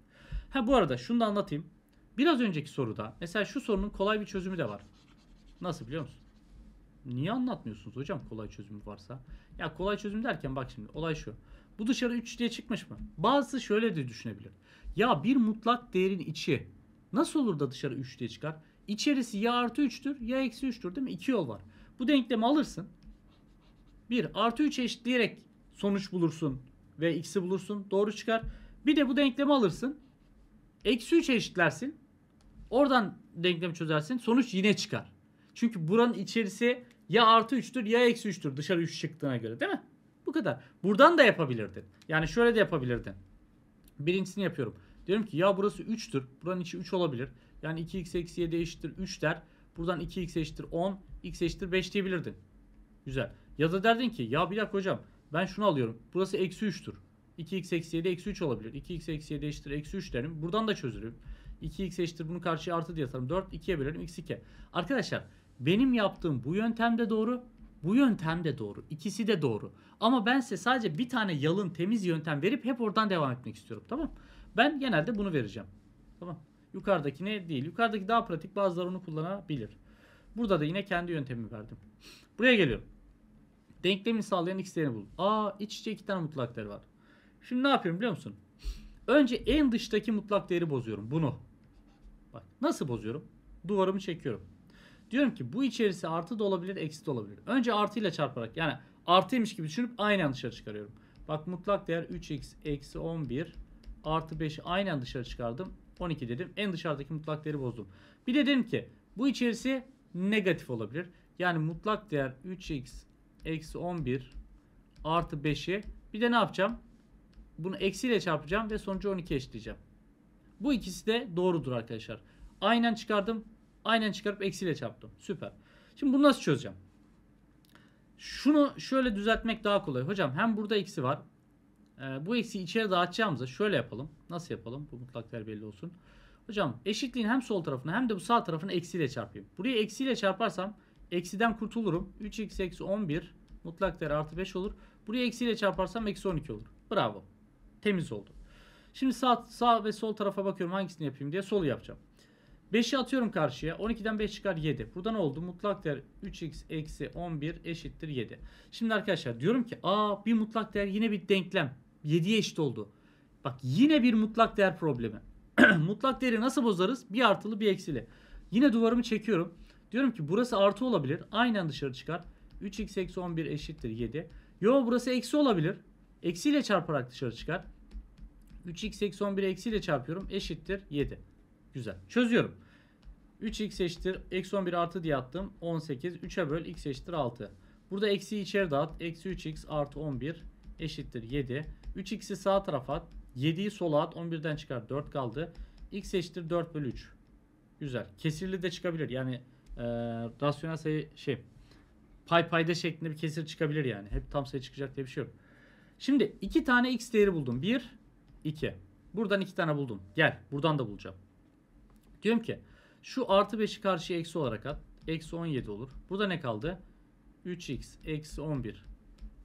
Ha bu arada şunu da anlatayım. Biraz önceki soruda mesela şu sorunun kolay bir çözümü de var. Nasıl biliyor musun? Niye anlatmıyorsunuz hocam kolay çözümü varsa? Ya kolay çözüm derken bak şimdi olay şu. Bu dışarı 3 diye çıkmış mı? Bazısı şöyle de düşünebilir. Ya bir mutlak değerin içi nasıl olur da dışarı 3 diye çıkar? İçerisi ya artı 3'tür ya eksi 3'tür değil mi? 2 yol var. Bu denklemi alırsın. 1 artı 3 eşitleyerek sonuç bulursun ve x'i bulursun. Doğru çıkar. Bir de bu denklemi alırsın. Eksi 3 eşitlersin. Oradan denklemi çözersin. Sonuç yine çıkar. Çünkü buranın içerisi ya artı 3'tür ya eksi 3'tür. Dışarı 3 çıktığına göre değil mi? Bu kadar. Buradan da yapabilirdin. Yani şöyle de yapabilirdin. Birincisini yapıyorum. Diyorum ki ya burası 3'tür. Buranın içi 3 olabilir. Yani 2x eksi 7 eşittir 3 der. Buradan 2x eşittir 10, x eşittir 5 diyebilirdin. Güzel. Ya da derdin ki ya bir dakika hocam ben şunu alıyorum. Burası eksi 3'tür. 2x eksi 7 eksi 3 olabilir. 2x eksi 7 eşittir eksi 3 derim. Buradan da çözülür. 2x eşittir bunu karşıya artı diye atarım. 4 2'ye bölerim x 2. Arkadaşlar benim yaptığım bu yöntem de doğru. Bu yöntem de doğru. İkisi de doğru. Ama ben size sadece bir tane yalın temiz yöntem verip hep oradan devam etmek istiyorum. Tamam Ben genelde bunu vereceğim. Tamam Yukarıdakine değil. Yukarıdaki daha pratik bazıları onu kullanabilir. Burada da yine kendi yöntemimi verdim. Buraya geliyorum. Denklemini sağlayan x değerini bul. Aa iç içe iki tane mutlak değer var. Şimdi ne yapıyorum biliyor musun? Önce en dıştaki mutlak değeri bozuyorum. Bunu. Bak nasıl bozuyorum? Duvarımı çekiyorum. Diyorum ki bu içerisi artı da olabilir, eksi de olabilir. Önce artıyla çarparak yani artıymış gibi düşünüp aynen dışarı çıkarıyorum. Bak mutlak değer 3x eksi 11 artı 5 aynen dışarı çıkardım. 12 dedim. En dışarıdaki mutlak değeri bozdum. Bir de dedim ki bu içerisi negatif olabilir. Yani mutlak değer 3x eksi 11 artı 5'i bir de ne yapacağım? Bunu eksiyle çarpacağım ve sonucu 12 eşitleyeceğim. Bu ikisi de doğrudur arkadaşlar. Aynen çıkardım. Aynen çıkarıp eksiyle çarptım. Süper. Şimdi bunu nasıl çözeceğim? Şunu şöyle düzeltmek daha kolay. Hocam hem burada eksi var. Ee, bu eksiği içeri dağıtacağımıza şöyle yapalım. Nasıl yapalım? Bu mutlak değer belli olsun. Hocam eşitliğin hem sol tarafını hem de bu sağ tarafını eksiyle çarpayım. Burayı eksiyle çarparsam eksiden kurtulurum. 3x eksi 11 mutlak değer artı 5 olur. Burayı eksiyle çarparsam eksi 12 olur. Bravo. Temiz oldu. Şimdi sağ, sağ ve sol tarafa bakıyorum hangisini yapayım diye solu yapacağım. 5'i atıyorum karşıya. 12'den 5 çıkar 7. Burada ne oldu? Mutlak değer 3x eksi 11 eşittir 7. Şimdi arkadaşlar diyorum ki aa bir mutlak değer yine bir denklem. 7'ye eşit oldu. Bak yine bir mutlak değer problemi. mutlak değeri nasıl bozarız? Bir artılı bir eksili. Yine duvarımı çekiyorum. Diyorum ki burası artı olabilir. Aynen dışarı çıkar. 3x eksi 11 eşittir 7. Yo burası eksi olabilir. Eksiyle çarparak dışarı çıkar. 3x eksi 11 eksiyle çarpıyorum. Eşittir 7. Güzel. Çözüyorum. 3x eşittir. Eksi 11 artı diye attım. 18. 3'e böl. x eşittir 6. Burada eksiyi içeri dağıt. Eksi 3x artı 11 eşittir 7. 3x'i sağ tarafa at. 7'yi sola at. 11'den çıkar. 4 kaldı. x eşittir 4 bölü 3. Güzel. Kesirli de çıkabilir. Yani e, rasyonel sayı şey pay payda şeklinde bir kesir çıkabilir yani. Hep tam sayı çıkacak diye bir şey yok. Şimdi iki tane x değeri buldum. 1, 2. Buradan iki tane buldum. Gel buradan da bulacağım. Diyorum ki şu artı 5'i karşıya eksi olarak at. Eksi 17 olur. Burada ne kaldı? 3x eksi 11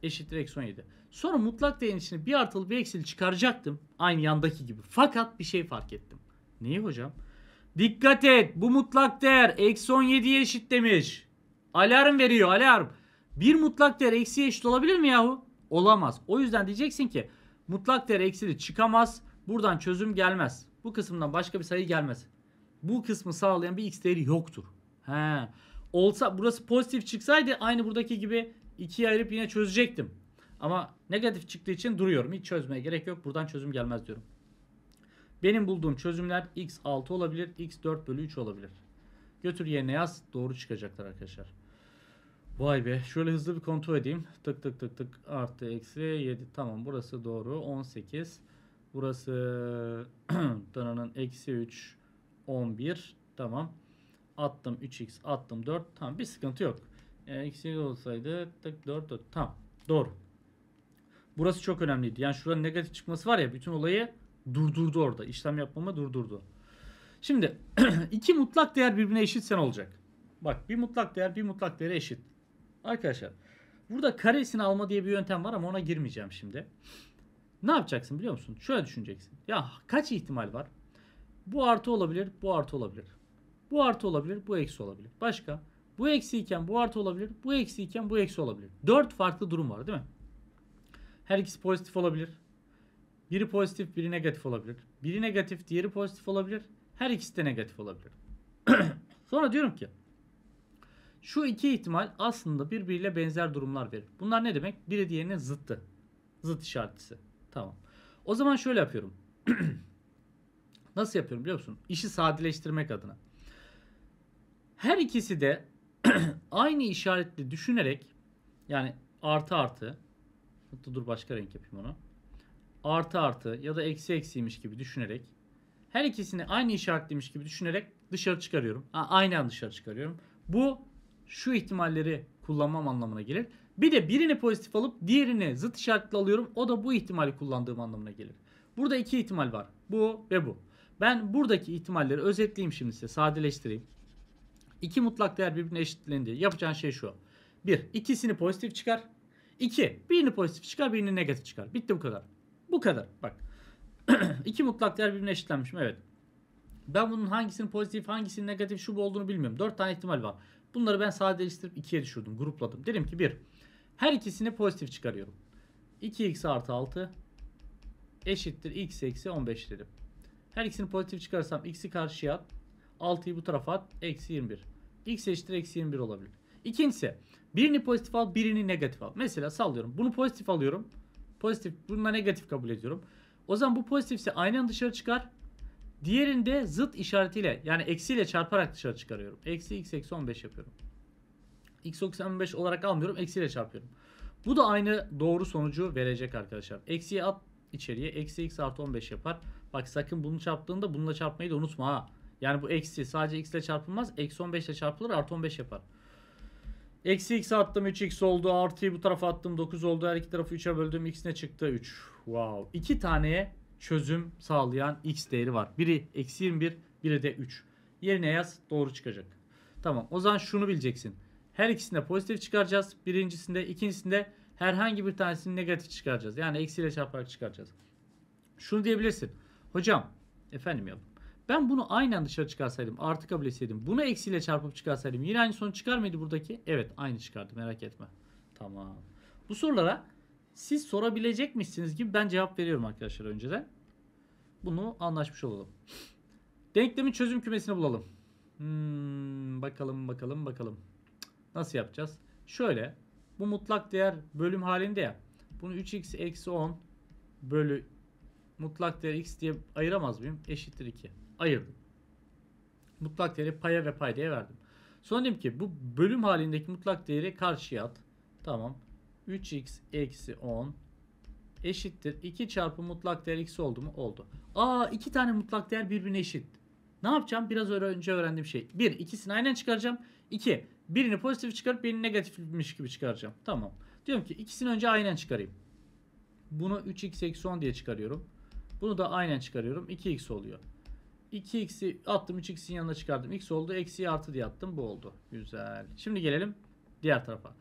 eşittir eksi 17. Sonra mutlak değerin içine bir artılı bir eksili çıkaracaktım. Aynı yandaki gibi. Fakat bir şey fark ettim. Neyi hocam? Dikkat et bu mutlak değer eksi 17'ye eşit demiş. Alarm veriyor alarm. Bir mutlak değer eksiye eşit olabilir mi yahu? Olamaz. O yüzden diyeceksin ki mutlak değer eksili çıkamaz. Buradan çözüm gelmez. Bu kısımdan başka bir sayı gelmez. Bu kısmı sağlayan bir x değeri yoktur. He. Olsa burası pozitif çıksaydı aynı buradaki gibi ikiye ayırıp yine çözecektim. Ama negatif çıktığı için duruyorum. Hiç çözmeye gerek yok. Buradan çözüm gelmez diyorum. Benim bulduğum çözümler x6 olabilir, x4 bölü 3 olabilir. Götür yerine yaz. Doğru çıkacaklar arkadaşlar. Vay be. Şöyle hızlı bir kontrol edeyim. Tık tık tık tık. Artı eksi 7. Tamam burası doğru. 18. Burası dananın eksi 3. 11. Tamam. Attım 3x attım 4. Tamam bir sıkıntı yok. Eksi yani olsaydı tık 4 4. Tamam. Doğru. Burası çok önemliydi. Yani şuranın negatif çıkması var ya bütün olayı durdurdu orada. İşlem yapmama durdurdu. Şimdi iki mutlak değer birbirine eşitsen olacak. Bak bir mutlak değer bir mutlak değere eşit. Arkadaşlar burada karesini alma diye bir yöntem var ama ona girmeyeceğim şimdi. Ne yapacaksın biliyor musun? Şöyle düşüneceksin. Ya kaç ihtimal var? Bu artı olabilir, bu artı olabilir. Bu artı olabilir, bu eksi olabilir. Başka? Bu eksi iken bu artı olabilir, bu eksi iken bu eksi olabilir. Dört farklı durum var değil mi? Her ikisi pozitif olabilir. Biri pozitif, biri negatif olabilir. Biri negatif, diğeri pozitif olabilir. Her ikisi de negatif olabilir. Sonra diyorum ki şu iki ihtimal aslında birbiriyle benzer durumlar verir. Bunlar ne demek? Biri diğerinin zıttı. Zıt işaretlisi. Tamam. O zaman şöyle yapıyorum. Nasıl yapıyorum biliyor musun? İşi sadeleştirmek adına. Her ikisi de aynı işaretli düşünerek yani artı artı Hatta dur başka renk yapayım onu. Artı artı ya da eksi eksiymiş gibi düşünerek her ikisini aynı işaretliymiş gibi düşünerek dışarı çıkarıyorum. Ha, aynen dışarı çıkarıyorum. Bu şu ihtimalleri kullanmam anlamına gelir. Bir de birini pozitif alıp diğerini zıt işaretli alıyorum. O da bu ihtimali kullandığım anlamına gelir. Burada iki ihtimal var. Bu ve bu. Ben buradaki ihtimalleri özetleyeyim şimdi size. Sadeleştireyim. İki mutlak değer birbirine eşitlendi. Yapacağın şey şu. Bir, ikisini pozitif çıkar. İki Birini pozitif çıkar, birini negatif çıkar. Bitti bu kadar. Bu kadar. Bak. İki mutlak değer birbirine eşitlenmiş mi? Evet. Ben bunun hangisinin pozitif, hangisinin negatif, şu bu olduğunu bilmiyorum. Dört tane ihtimal var. Bunları ben sadeleştirip ikiye düşürdüm, grupladım. Dedim ki bir. Her ikisini pozitif çıkarıyorum. 2x artı 6 eşittir x eksi 15 dedim. Her ikisini pozitif çıkarsam x'i karşıya at. 6'yı bu tarafa at. Eksi 21. x eşittir eksi 21 olabilir. İkincisi Birini pozitif al, birini negatif al. Mesela sallıyorum. Bunu pozitif alıyorum. Pozitif, bununla negatif kabul ediyorum. O zaman bu pozitifse aynen dışarı çıkar. diğerinde zıt işaretiyle yani eksiyle çarparak dışarı çıkarıyorum. Eksi x eksi 15 yapıyorum. x eksi 15 olarak almıyorum. Eksiyle çarpıyorum. Bu da aynı doğru sonucu verecek arkadaşlar. Eksiye at içeriye. Eksi x artı 15 yapar. Bak sakın bunu çarptığında bununla çarpmayı da unutma ha. Yani bu eksi sadece x ile çarpılmaz. Eksi 15 ile çarpılır artı 15 yapar. Eksi x attım 3x oldu. Artıyı bu tarafa attım 9 oldu. Her iki tarafı 3'e böldüm. X ne çıktı? 3. Wow. İki tane çözüm sağlayan x değeri var. Biri eksi 21, biri de 3. Yerine yaz doğru çıkacak. Tamam o zaman şunu bileceksin. Her ikisinde pozitif çıkaracağız. Birincisinde, ikincisinde herhangi bir tanesini negatif çıkaracağız. Yani eksiyle çarparak çıkaracağız. Şunu diyebilirsin. Hocam efendim yavrum. Ben bunu aynı anda dışarı çıkarsaydım artı kabul etseydim bunu eksiyle çarpıp çıkarsaydım yine aynı sonuç çıkar mıydı buradaki? Evet aynı çıkardı merak etme. Tamam. Bu sorulara siz sorabilecekmişsiniz gibi ben cevap veriyorum arkadaşlar önceden. Bunu anlaşmış olalım. Denklemin çözüm kümesini bulalım. Hmm, bakalım bakalım bakalım. Nasıl yapacağız? Şöyle bu mutlak değer bölüm halinde ya. Bunu 3x eksi 10 bölü mutlak değer x diye ayıramaz mıyım? Eşittir 2 ayırdım. Mutlak değeri paya ve paydaya verdim. Sonra dedim ki bu bölüm halindeki mutlak değeri karşıya at. Tamam. 3x eksi 10 eşittir. 2 çarpı mutlak değer x oldu mu? Oldu. Aa iki tane mutlak değer birbirine eşit. Ne yapacağım? Biraz önce öğrendiğim şey. Bir, ikisini aynen çıkaracağım. İki, Birini pozitif çıkarıp birini negatifmiş gibi çıkaracağım. Tamam. Diyorum ki ikisini önce aynen çıkarayım. Bunu 3x eksi 10 diye çıkarıyorum. Bunu da aynen çıkarıyorum. 2x oluyor. 2x'i attım 3x'in yanına çıkardım. x oldu. Eksiyi artı diye attım. Bu oldu. Güzel. Şimdi gelelim diğer tarafa.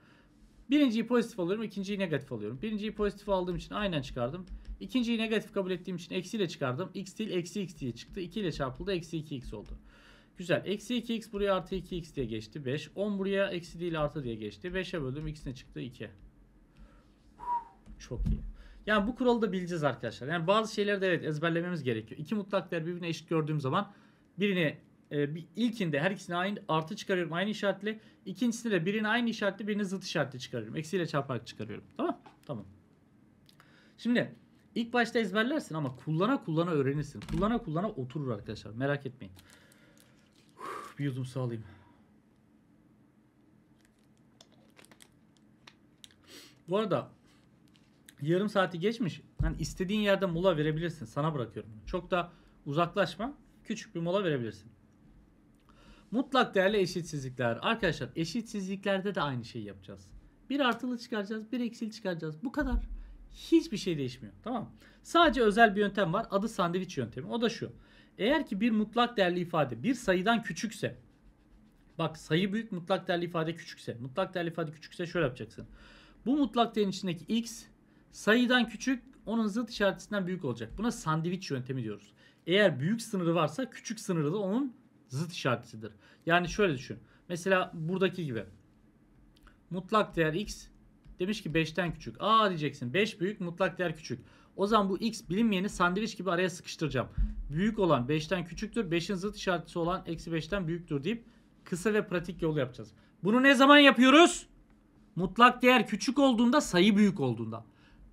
Birinciyi pozitif alıyorum. ikinciyi negatif alıyorum. Birinciyi pozitif aldığım için aynen çıkardım. İkinciyi negatif kabul ettiğim için eksiyle çıkardım. x değil eksi x diye çıktı. 2 ile çarpıldı. Eksi 2x oldu. Güzel. Eksi 2x buraya artı 2x diye geçti. 5. 10 buraya eksi değil artı diye geçti. 5'e böldüm. X ne çıktı? 2. Çok iyi. Yani bu kuralı da bileceğiz arkadaşlar. Yani bazı şeyleri de evet ezberlememiz gerekiyor. İki mutlak değer birbirine eşit gördüğüm zaman birini e, bir, ilkinde her ikisini aynı artı çıkarıyorum aynı işaretle. İkincisinde de birini aynı işaretle birini zıt işaretle çıkarıyorum. Eksiyle çarparak çıkarıyorum. Tamam? Tamam. Şimdi ilk başta ezberlersin ama kullana kullana öğrenirsin. Kullana kullana oturur arkadaşlar. Merak etmeyin. Uf, bir yudum sağlayayım. Bu arada Yarım saati geçmiş. Hani istediğin yerde mola verebilirsin. Sana bırakıyorum. Çok da uzaklaşma. Küçük bir mola verebilirsin. Mutlak değerli eşitsizlikler. Arkadaşlar eşitsizliklerde de aynı şeyi yapacağız. Bir artılı çıkaracağız, bir eksili çıkaracağız. Bu kadar. Hiçbir şey değişmiyor. Tamam Sadece özel bir yöntem var. Adı sandviç yöntemi. O da şu. Eğer ki bir mutlak değerli ifade bir sayıdan küçükse Bak sayı büyük mutlak değerli ifade küçükse mutlak değerli ifade küçükse şöyle yapacaksın. Bu mutlak değerin içindeki x Sayıdan küçük onun zıt işaretinden büyük olacak. Buna sandviç yöntemi diyoruz. Eğer büyük sınırı varsa küçük sınırı da onun zıt işaretidir. Yani şöyle düşün. Mesela buradaki gibi. Mutlak değer x demiş ki 5'ten küçük. Aa diyeceksin 5 büyük mutlak değer küçük. O zaman bu x bilinmeyeni sandviç gibi araya sıkıştıracağım. Büyük olan 5'ten küçüktür. 5'in zıt işaretisi olan eksi 5'ten büyüktür deyip kısa ve pratik yolu yapacağız. Bunu ne zaman yapıyoruz? Mutlak değer küçük olduğunda sayı büyük olduğunda.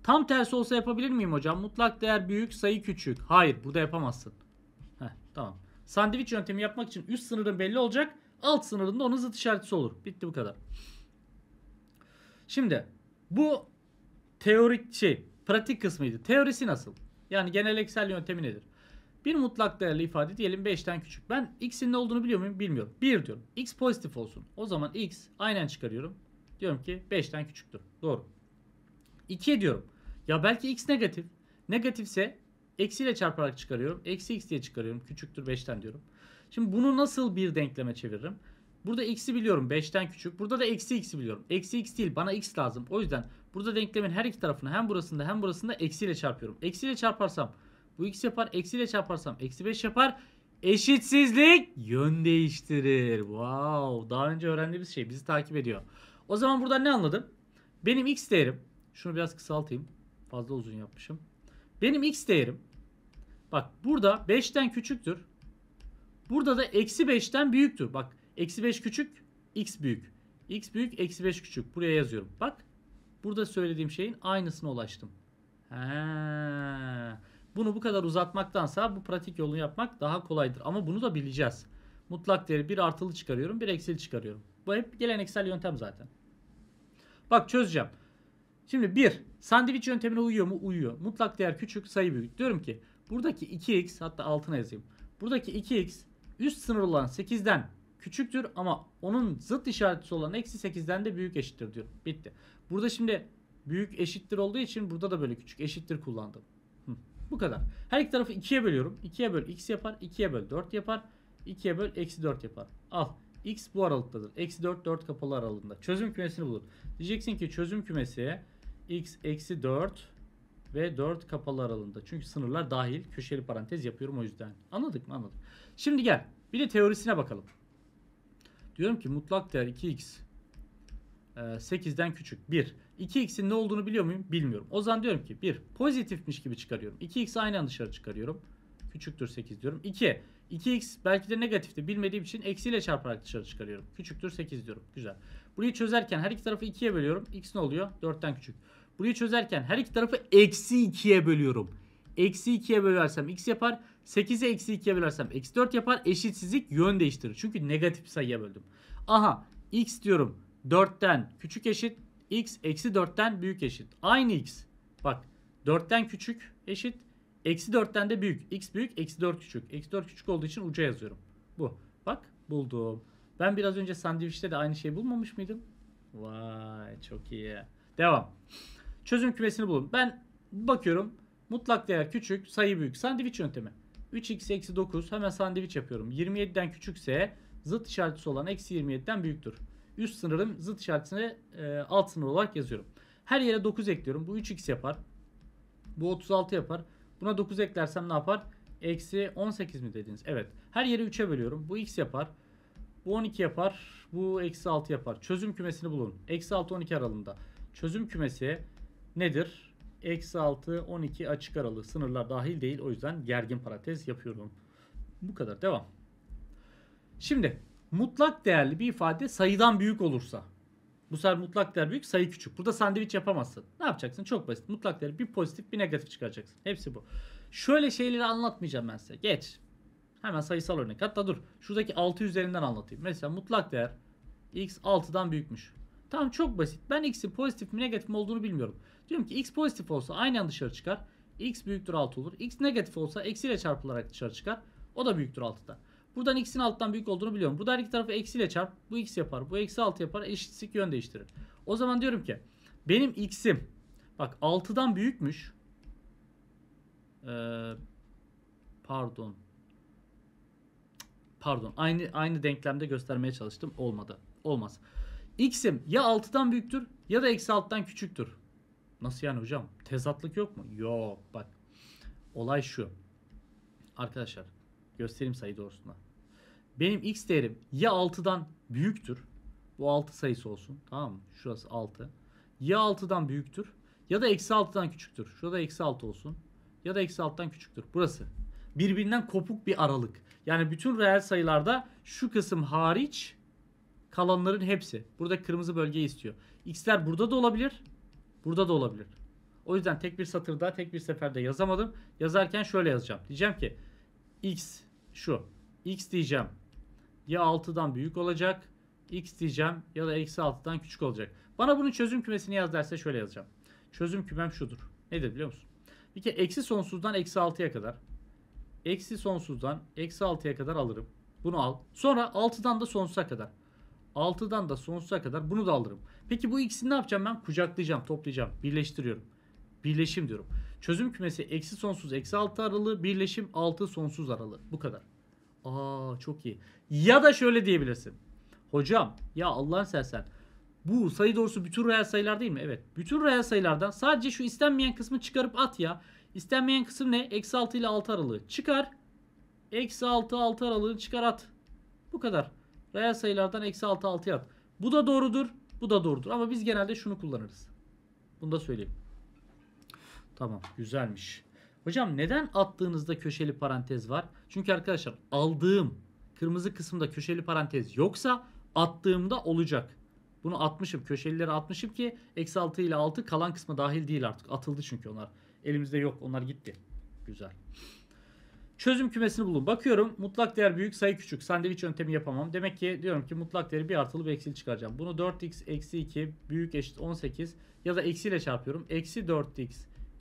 Tam tersi olsa yapabilir miyim hocam? Mutlak değer büyük, sayı küçük. Hayır, bu da yapamazsın. Heh, tamam. Sandviç yöntemi yapmak için üst sınırın belli olacak. Alt sınırında onun zıt işaretisi olur. Bitti bu kadar. Şimdi bu teorikçi şey, pratik kısmıydı. Teorisi nasıl? Yani geneleksel yöntemi nedir? Bir mutlak değerli ifade diyelim 5'ten küçük. Ben x'in ne olduğunu biliyor muyum? Bilmiyorum. 1 diyorum. x pozitif olsun. O zaman x aynen çıkarıyorum. Diyorum ki 5'ten küçüktür. Doğru. 2 ediyorum. Ya belki x negatif. Negatifse eksiyle çarparak çıkarıyorum. Eksi x diye çıkarıyorum. Küçüktür 5'ten diyorum. Şimdi bunu nasıl bir denkleme çeviririm? Burada x'i biliyorum 5'ten küçük. Burada da eksi x'i biliyorum. Eksi x değil bana x lazım. O yüzden burada denklemin her iki tarafını hem burasında hem burasında eksiyle çarpıyorum. Eksiyle çarparsam bu x yapar. Eksiyle çarparsam eksi 5 yapar. Eşitsizlik yön değiştirir. Wow. Daha önce öğrendiğimiz şey bizi takip ediyor. O zaman buradan ne anladım? Benim x değerim şunu biraz kısaltayım. Fazla uzun yapmışım. Benim x değerim. Bak burada 5'ten küçüktür. Burada da eksi 5'ten büyüktür. Bak eksi 5 küçük x büyük. x büyük eksi 5 küçük. Buraya yazıyorum. Bak burada söylediğim şeyin aynısına ulaştım. He. Bunu bu kadar uzatmaktansa bu pratik yolunu yapmak daha kolaydır. Ama bunu da bileceğiz. Mutlak değeri bir artılı çıkarıyorum bir eksili çıkarıyorum. Bu hep geleneksel yöntem zaten. Bak çözeceğim. Şimdi bir Sandviç yöntemine uyuyor mu? Uyuyor. Mutlak değer küçük, sayı büyük. Diyorum ki buradaki 2x hatta altına yazayım. Buradaki 2x üst sınır olan 8'den küçüktür ama onun zıt işaretisi olan eksi 8'den de büyük eşittir diyorum. Bitti. Burada şimdi büyük eşittir olduğu için burada da böyle küçük eşittir kullandım. Hı. Bu kadar. Her iki tarafı 2'ye bölüyorum. 2'ye böl x yapar. 2'ye böl 4 yapar. 2'ye böl eksi 4 yapar. Al. x bu aralıktadır. Eksi 4 4 kapalı aralığında. Çözüm kümesini bulur. Diyeceksin ki çözüm kümesi x eksi 4 ve 4 kapalı aralığında. Çünkü sınırlar dahil. Köşeli parantez yapıyorum o yüzden. Anladık mı? Anladık. Şimdi gel. Bir de teorisine bakalım. Diyorum ki mutlak değer 2x 8'den e, küçük. 1. 2x'in ne olduğunu biliyor muyum? Bilmiyorum. O zaman diyorum ki 1. Pozitifmiş gibi çıkarıyorum. 2x aynen dışarı çıkarıyorum. Küçüktür 8 diyorum. 2. 2x belki de negatifti. Bilmediğim için eksiyle çarparak dışarı çıkarıyorum. Küçüktür 8 diyorum. Güzel. Burayı çözerken her iki tarafı 2'ye bölüyorum. x ne oluyor? 4'ten küçük. Burayı çözerken her iki tarafı eksi 2'ye bölüyorum. Eksi 2'ye bölersem x yapar. 8'e eksi 2'ye bölersem eksi 4 yapar. Eşitsizlik yön değiştirir. Çünkü negatif sayıya böldüm. Aha x diyorum 4'ten küçük eşit. x eksi 4'ten büyük eşit. Aynı x. Bak 4'ten küçük eşit. Eksi 4'ten de büyük. X büyük, eksi 4 küçük. Eksi 4 küçük olduğu için uca yazıyorum. Bu. Bak buldum. Ben biraz önce sandviçte de aynı şeyi bulmamış mıydım? Vay çok iyi. Devam. Çözüm kümesini bulun. Ben bakıyorum mutlak değer küçük, sayı büyük. Sandviç yöntemi. 3x eksi 9 hemen sandviç yapıyorum. 27'den küçükse zıt işaretisi olan eksi 27'den büyüktür. Üst sınırım zıt işaretisine e, alt sınır olarak yazıyorum. Her yere 9 ekliyorum. Bu 3x yapar. Bu 36 yapar. Buna 9 eklersem ne yapar? Eksi 18 mi dediniz? Evet. Her yeri 3'e bölüyorum. Bu x yapar. Bu 12 yapar. Bu eksi 6 yapar. Çözüm kümesini bulun. Eksi 6 12 aralığında. Çözüm kümesi nedir? Eksi 6, 12 açık aralığı sınırlar dahil değil. O yüzden gergin parantez yapıyorum. Bu kadar. Devam. Şimdi mutlak değerli bir ifade sayıdan büyük olursa. Bu sefer mutlak değer büyük, sayı küçük. Burada sandviç yapamazsın. Ne yapacaksın? Çok basit. Mutlak değer bir pozitif bir negatif çıkaracaksın. Hepsi bu. Şöyle şeyleri anlatmayacağım ben size. Geç. Hemen sayısal örnek. Hatta dur. Şuradaki 6 üzerinden anlatayım. Mesela mutlak değer x 6'dan büyükmüş. Tamam çok basit. Ben x'in pozitif mi negatif mi olduğunu bilmiyorum. Diyorum ki x pozitif olsa aynen dışarı çıkar. x büyüktür 6 olur. x negatif olsa eksiyle çarpılarak dışarı çıkar. O da büyüktür 6'dan. Buradan x'in alttan büyük olduğunu biliyorum. Bu her iki tarafı eksiyle çarp. Bu x yapar. Bu eksi 6 yapar. Eşitlik yön değiştirir. O zaman diyorum ki benim x'im bak 6'dan büyükmüş. Ee, pardon. Pardon. Aynı aynı denklemde göstermeye çalıştım. Olmadı. Olmaz x'im ya 6'dan büyüktür ya da eksi 6'dan küçüktür. Nasıl yani hocam? Tezatlık yok mu? Yok bak. Olay şu. Arkadaşlar göstereyim sayı doğrusuna. Benim x değerim ya 6'dan büyüktür. Bu 6 sayısı olsun. Tamam mı? Şurası 6. Ya 6'dan büyüktür ya da eksi 6'dan küçüktür. Şurada eksi 6 olsun. Ya da eksi 6'dan küçüktür. Burası. Birbirinden kopuk bir aralık. Yani bütün reel sayılarda şu kısım hariç Kalanların hepsi. Burada kırmızı bölgeyi istiyor. X'ler burada da olabilir. Burada da olabilir. O yüzden tek bir satırda, tek bir seferde yazamadım. Yazarken şöyle yazacağım. Diyeceğim ki x şu. x diyeceğim. Ya 6'dan büyük olacak. x diyeceğim ya da eksi 6'dan küçük olacak. Bana bunun çözüm kümesini yaz derse şöyle yazacağım. Çözüm kümem şudur. Nedir biliyor musun? Bir kere eksi sonsuzdan eksi 6'ya kadar. Eksi sonsuzdan eksi 6'ya kadar alırım. Bunu al. Sonra 6'dan da sonsuza kadar. 6'dan da sonsuza kadar bunu da alırım. Peki bu ikisini ne yapacağım ben? Kucaklayacağım, toplayacağım, birleştiriyorum. Birleşim diyorum. Çözüm kümesi eksi sonsuz eksi 6 aralığı, birleşim 6 sonsuz aralığı. Bu kadar. Aa çok iyi. Ya da şöyle diyebilirsin. Hocam ya Allah'ın sersen bu sayı doğrusu bütün reel sayılar değil mi? Evet. Bütün reel sayılardan sadece şu istenmeyen kısmı çıkarıp at ya. İstenmeyen kısım ne? Eksi 6 ile 6 aralığı. Çıkar. Eksi 6 6 aralığı çıkar at. Bu kadar. Reel sayılardan eksi 6 6 yap. Bu da doğrudur. Bu da doğrudur. Ama biz genelde şunu kullanırız. Bunu da söyleyeyim. Tamam. Güzelmiş. Hocam neden attığınızda köşeli parantez var? Çünkü arkadaşlar aldığım kırmızı kısımda köşeli parantez yoksa attığımda olacak. Bunu atmışım. Köşelileri atmışım ki eksi 6 ile 6 kalan kısma dahil değil artık. Atıldı çünkü onlar. Elimizde yok. Onlar gitti. Güzel. Çözüm kümesini bulun. Bakıyorum mutlak değer büyük sayı küçük. Sandviç yöntemi yapamam. Demek ki diyorum ki mutlak değeri bir artılı bir eksili çıkaracağım. Bunu 4x eksi 2 büyük eşit 18 ya da eksiyle çarpıyorum. Eksi 4x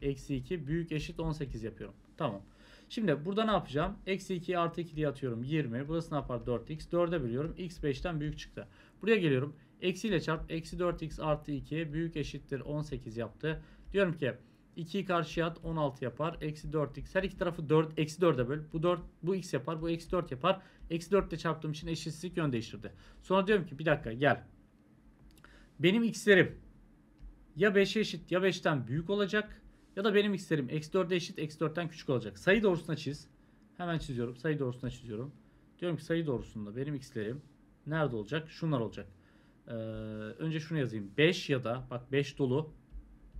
eksi 2 büyük eşit 18 yapıyorum. Tamam. Şimdi burada ne yapacağım? Eksi 2 artı 2 diye atıyorum 20. Burası ne yapar? 4x. 4'e bölüyorum. x 5'ten büyük çıktı. Buraya geliyorum. Eksiyle çarp. Eksi 4x artı 2 büyük eşittir 18 yaptı. Diyorum ki 2'yi karşıya at 16 yapar. Eksi 4x. Her iki tarafı 4, eksi 4'e böl. Bu 4, bu x yapar. Bu eksi 4 yapar. Eksi 4 ile çarptığım için eşitsizlik yön değiştirdi. Sonra diyorum ki bir dakika gel. Benim x'lerim ya 5'e eşit ya 5'ten büyük olacak. Ya da benim x'lerim eksi 4'e eşit eksi 4'ten küçük olacak. Sayı doğrusuna çiz. Hemen çiziyorum. Sayı doğrusuna çiziyorum. Diyorum ki sayı doğrusunda benim x'lerim nerede olacak? Şunlar olacak. Ee, önce şunu yazayım. 5 ya da bak 5 dolu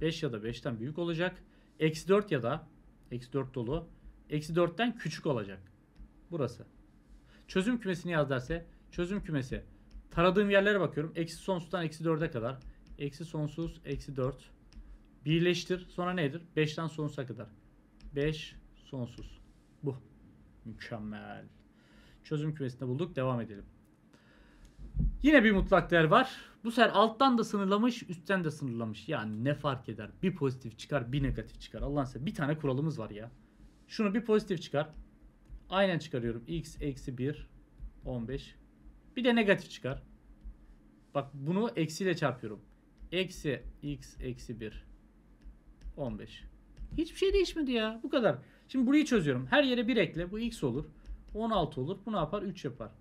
5 ya da 5'ten büyük olacak. Eksi 4 ya da eksi 4 dolu. Eksi 4'ten küçük olacak. Burası. Çözüm kümesini yaz derse çözüm kümesi. Taradığım yerlere bakıyorum. Eksi sonsuzdan eksi 4'e kadar. Eksi sonsuz eksi 4. Birleştir. Sonra nedir? 5'ten sonsuza kadar. 5 sonsuz. Bu. Mükemmel. Çözüm kümesinde bulduk. Devam edelim. Yine bir mutlak değer var. Bu sefer alttan da sınırlamış, üstten de sınırlamış. Yani ne fark eder? Bir pozitif çıkar, bir negatif çıkar. Allah'ın seversen bir tane kuralımız var ya. Şunu bir pozitif çıkar. Aynen çıkarıyorum. X eksi 1, 15. Bir de negatif çıkar. Bak bunu eksiyle çarpıyorum. Eksi x eksi 1, 15. Hiçbir şey değişmedi ya. Bu kadar. Şimdi burayı çözüyorum. Her yere bir ekle. Bu x olur. 16 olur. Bu ne yapar? 3 yapar.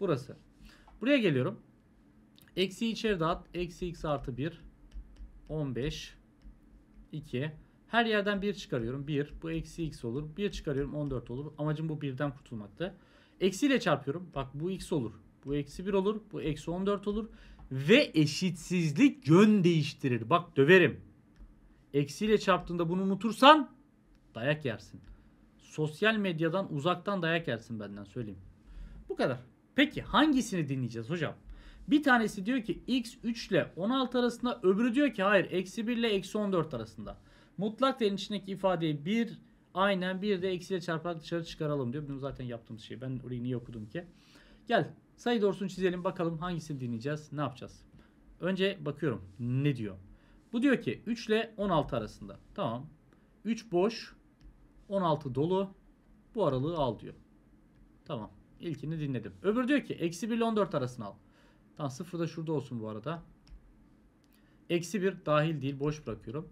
Burası. Buraya geliyorum. Eksi içeri dağıt. Eksi x artı 1. 15. 2. Her yerden 1 çıkarıyorum. 1. Bu eksi x olur. 1 çıkarıyorum 14 olur. Amacım bu 1'den kurtulmakta. Eksiyle çarpıyorum. Bak bu x olur. Bu eksi 1 olur. Bu eksi 14 olur. Ve eşitsizlik yön değiştirir. Bak döverim. Eksiyle çarptığında bunu unutursan dayak yersin. Sosyal medyadan uzaktan dayak yersin benden söyleyeyim. Bu kadar. Peki hangisini dinleyeceğiz hocam? Bir tanesi diyor ki x 3 ile 16 arasında öbürü diyor ki hayır eksi 1 ile eksi 14 arasında. Mutlak değerin içindeki ifadeyi 1 aynen bir de eksiyle çarparak dışarı çıkaralım diyor. Bunu zaten yaptığımız şey. Ben orayı niye okudum ki? Gel sayı doğrusunu çizelim bakalım hangisini dinleyeceğiz ne yapacağız? Önce bakıyorum ne diyor? Bu diyor ki 3 ile 16 arasında. Tamam 3 boş 16 dolu bu aralığı al diyor. Tamam İlkini dinledim. Öbür diyor ki eksi 1 ile 14 arasını al. Tamam sıfır da şurada olsun bu arada. Eksi 1 dahil değil boş bırakıyorum.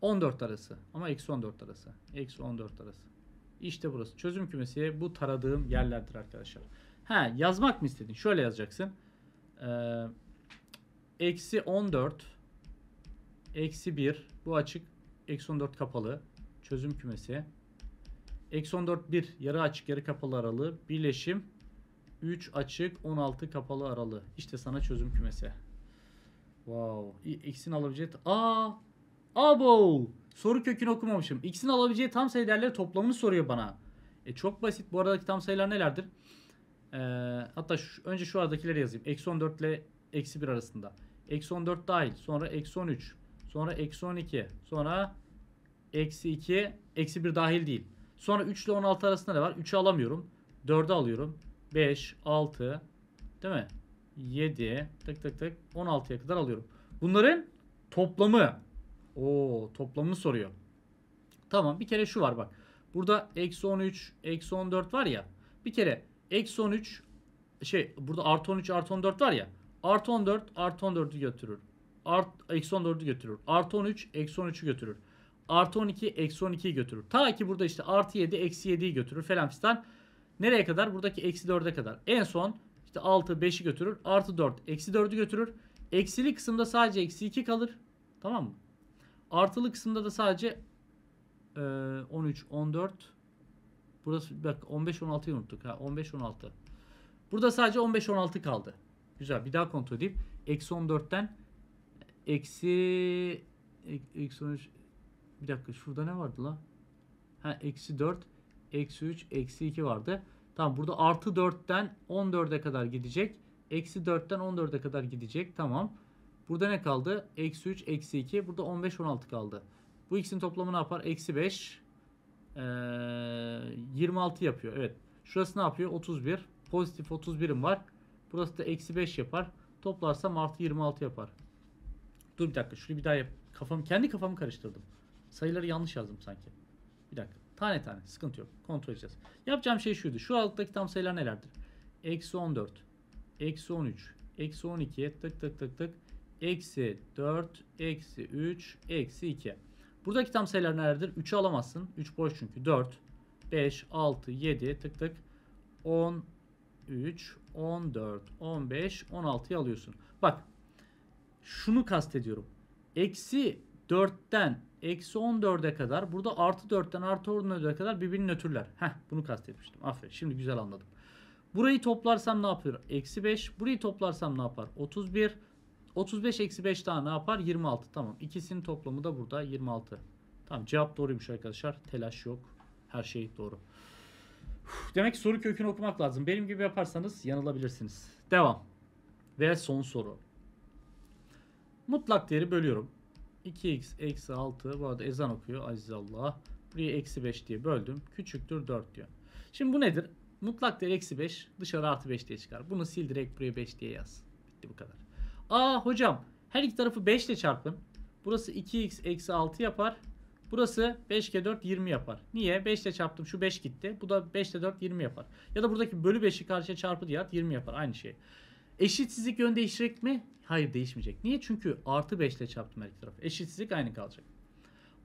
14 arası ama eksi 14 arası. Eksi 14 arası. İşte burası. Çözüm kümesi bu taradığım yerlerdir arkadaşlar. Ha yazmak mı istedin? Şöyle yazacaksın. Ee, eksi 14 eksi 1 bu açık. Eksi 14 kapalı. Çözüm kümesi. Eksi 14 1 yarı açık yarı kapalı aralığı. Birleşim 3 açık 16 kapalı aralı. İşte sana çözüm kümesi. Wow. X'in alabileceği... Aa! Abo! Soru kökünü okumamışım. X'in alabileceği tam sayı değerleri toplamını soruyor bana. E çok basit. Bu aradaki tam sayılar nelerdir? Ee, hatta şu, önce şu aradakileri yazayım. Eksi 14 ile eksi 1 arasında. Eksi 14 dahil. Sonra eksi 13. Sonra eksi 12. Sonra eksi 2. Eksi 1 dahil değil. Sonra 3 ile 16 arasında ne var? 3'ü alamıyorum. 4'ü alıyorum. 5, 6 değil mi? 7 tık tık tık 16'ya kadar alıyorum. Bunların toplamı. o toplamını soruyor. Tamam bir kere şu var bak. Burada eksi 13, eksi 14 var ya. Bir kere eksi 13 şey burada artı 13, artı 14 var ya. Artı 14, artı 14'ü götürür. Art, eksi 14'ü götürür. Artı 13, eksi 13'ü götürür. Artı 12, eksi 12'yi götürür. Ta ki burada işte artı 7, eksi 7'yi götürür falan fistan. Nereye kadar? Buradaki eksi 4'e kadar. En son işte 6, 5'i götürür. Artı 4, eksi 4'ü götürür. Eksili kısımda sadece eksi 2 kalır. Tamam mı? Artılı kısımda da sadece e, 13, 14. Burası bak 15, 16'yı unuttuk. Ha, 15, 16. Burada sadece 15, 16 kaldı. Güzel. Bir daha kontrol edeyim. Eksi 14'ten eksi e, eksi 13 bir dakika şurada ne vardı la? Ha eksi 4 eksi 3, eksi 2 vardı. Tamam burada artı 4'ten 14'e kadar gidecek. Eksi 4'ten 14'e kadar gidecek. Tamam. Burada ne kaldı? Eksi 3, eksi 2. Burada 15, 16 kaldı. Bu ikisinin toplamı ne yapar? Eksi 5. Ee, 26 yapıyor. Evet. Şurası ne yapıyor? 31. Pozitif 31'im var. Burası da eksi 5 yapar. Toplarsam artı 26 yapar. Dur bir dakika. Şunu bir daha yap. Kafam, kendi kafamı karıştırdım. Sayıları yanlış yazdım sanki. Tane tane sıkıntı yok. Kontrol edeceğiz. Yapacağım şey şuydu. Şu aralıktaki tam sayılar nelerdir? Eksi 14, eksi 13, eksi 12, tık tık tık tık, eksi 4, eksi 3, eksi 2. Buradaki tam sayılar nelerdir? 3'ü alamazsın. 3 boş çünkü. 4, 5, 6, 7 tık tık 13, 14, 15, 16'yı alıyorsun. Bak şunu kastediyorum. Eksi 4'ten eksi 14'e kadar burada artı 4'ten artı 14'e kadar birbirini nötrler. Heh bunu kastetmiştim. Aferin şimdi güzel anladım. Burayı toplarsam ne yapıyor? Eksi 5. Burayı toplarsam ne yapar? 31. 35 eksi 5 daha ne yapar? 26. Tamam. İkisinin toplamı da burada 26. Tamam cevap doğruymuş arkadaşlar. Telaş yok. Her şey doğru. demek ki soru kökünü okumak lazım. Benim gibi yaparsanız yanılabilirsiniz. Devam. Ve son soru. Mutlak değeri bölüyorum. 2x eksi 6 bu arada ezan okuyor aziz Allah. Buraya eksi 5 diye böldüm. Küçüktür 4 diyor. Şimdi bu nedir? Mutlak değer eksi 5 dışarı artı 5 diye çıkar. Bunu sil direkt buraya 5 diye yaz. Bitti bu kadar. Aa hocam her iki tarafı 5 ile çarpın. Burası 2x eksi 6 yapar. Burası 5 kere 4 20 yapar. Niye? 5 ile çarptım şu 5 gitti. Bu da 5 ile 4 20 yapar. Ya da buradaki bölü 5'i karşıya çarpı diye at 20 yapar. Aynı şey. Eşitsizlik yön değişecek mi? Hayır değişmeyecek. Niye? Çünkü artı 5 ile çarptım her iki tarafı. Eşitsizlik aynı kalacak.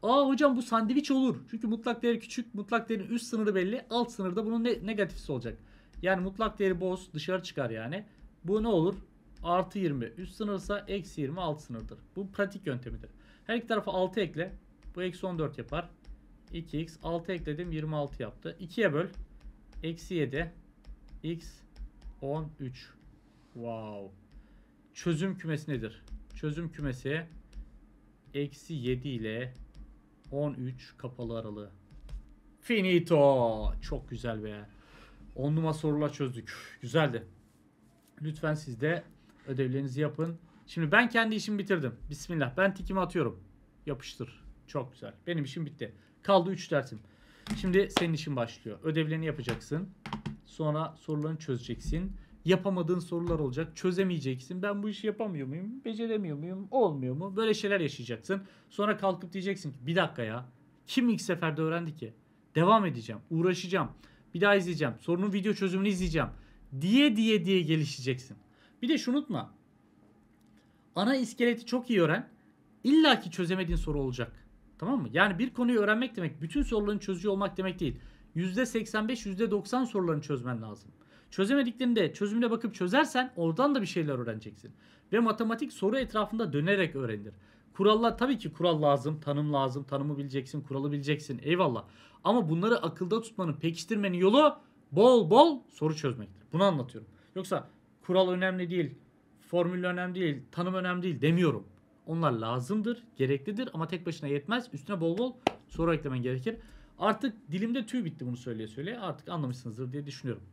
Aa hocam bu sandviç olur. Çünkü mutlak değeri küçük. Mutlak değerin üst sınırı belli. Alt sınırda bunun ne negatifsi olacak. Yani mutlak değeri boz dışarı çıkar yani. Bu ne olur? Artı 20. Üst sınırsa eksi 20 alt sınırdır. Bu pratik yöntemidir. Her iki tarafı 6 ekle. Bu eksi 14 yapar. 2x. 6 ekledim 26 yaptı. 2'ye böl. Eksi 7. x 13. Wow. Çözüm kümesi nedir? Çözüm kümesi eksi 7 ile 13 kapalı aralığı. Finito. Çok güzel be. 10 numara sorular çözdük. Güzeldi. Lütfen siz de ödevlerinizi yapın. Şimdi ben kendi işimi bitirdim. Bismillah. Ben tikimi atıyorum. Yapıştır. Çok güzel. Benim işim bitti. Kaldı 3 dersim. Şimdi senin işin başlıyor. Ödevlerini yapacaksın. Sonra sorularını çözeceksin yapamadığın sorular olacak. Çözemeyeceksin. Ben bu işi yapamıyor muyum? Beceremiyor muyum? Olmuyor mu? Böyle şeyler yaşayacaksın. Sonra kalkıp diyeceksin ki bir dakika ya. Kim ilk seferde öğrendi ki? Devam edeceğim. Uğraşacağım. Bir daha izleyeceğim. Sorunun video çözümünü izleyeceğim. Diye diye diye gelişeceksin. Bir de şunu unutma. Ana iskeleti çok iyi öğren. İlla ki çözemediğin soru olacak. Tamam mı? Yani bir konuyu öğrenmek demek bütün soruların çözüyor olmak demek değil. %85, %90 sorularını çözmen lazım. Çözemediklerinde çözümüne bakıp çözersen oradan da bir şeyler öğreneceksin. Ve matematik soru etrafında dönerek öğrenilir. Kurallar tabii ki kural lazım, tanım lazım, tanımı bileceksin, kuralı bileceksin eyvallah. Ama bunları akılda tutmanın, pekiştirmenin yolu bol bol soru çözmektir. Bunu anlatıyorum. Yoksa kural önemli değil, formül önemli değil, tanım önemli değil demiyorum. Onlar lazımdır, gereklidir ama tek başına yetmez. Üstüne bol bol soru eklemen gerekir. Artık dilimde tüy bitti bunu söyleye söyleye. Artık anlamışsınızdır diye düşünüyorum.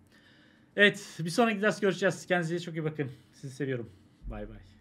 Evet bir sonraki ders görüşeceğiz. Kendinize çok iyi bakın. Sizi seviyorum. Bay bay.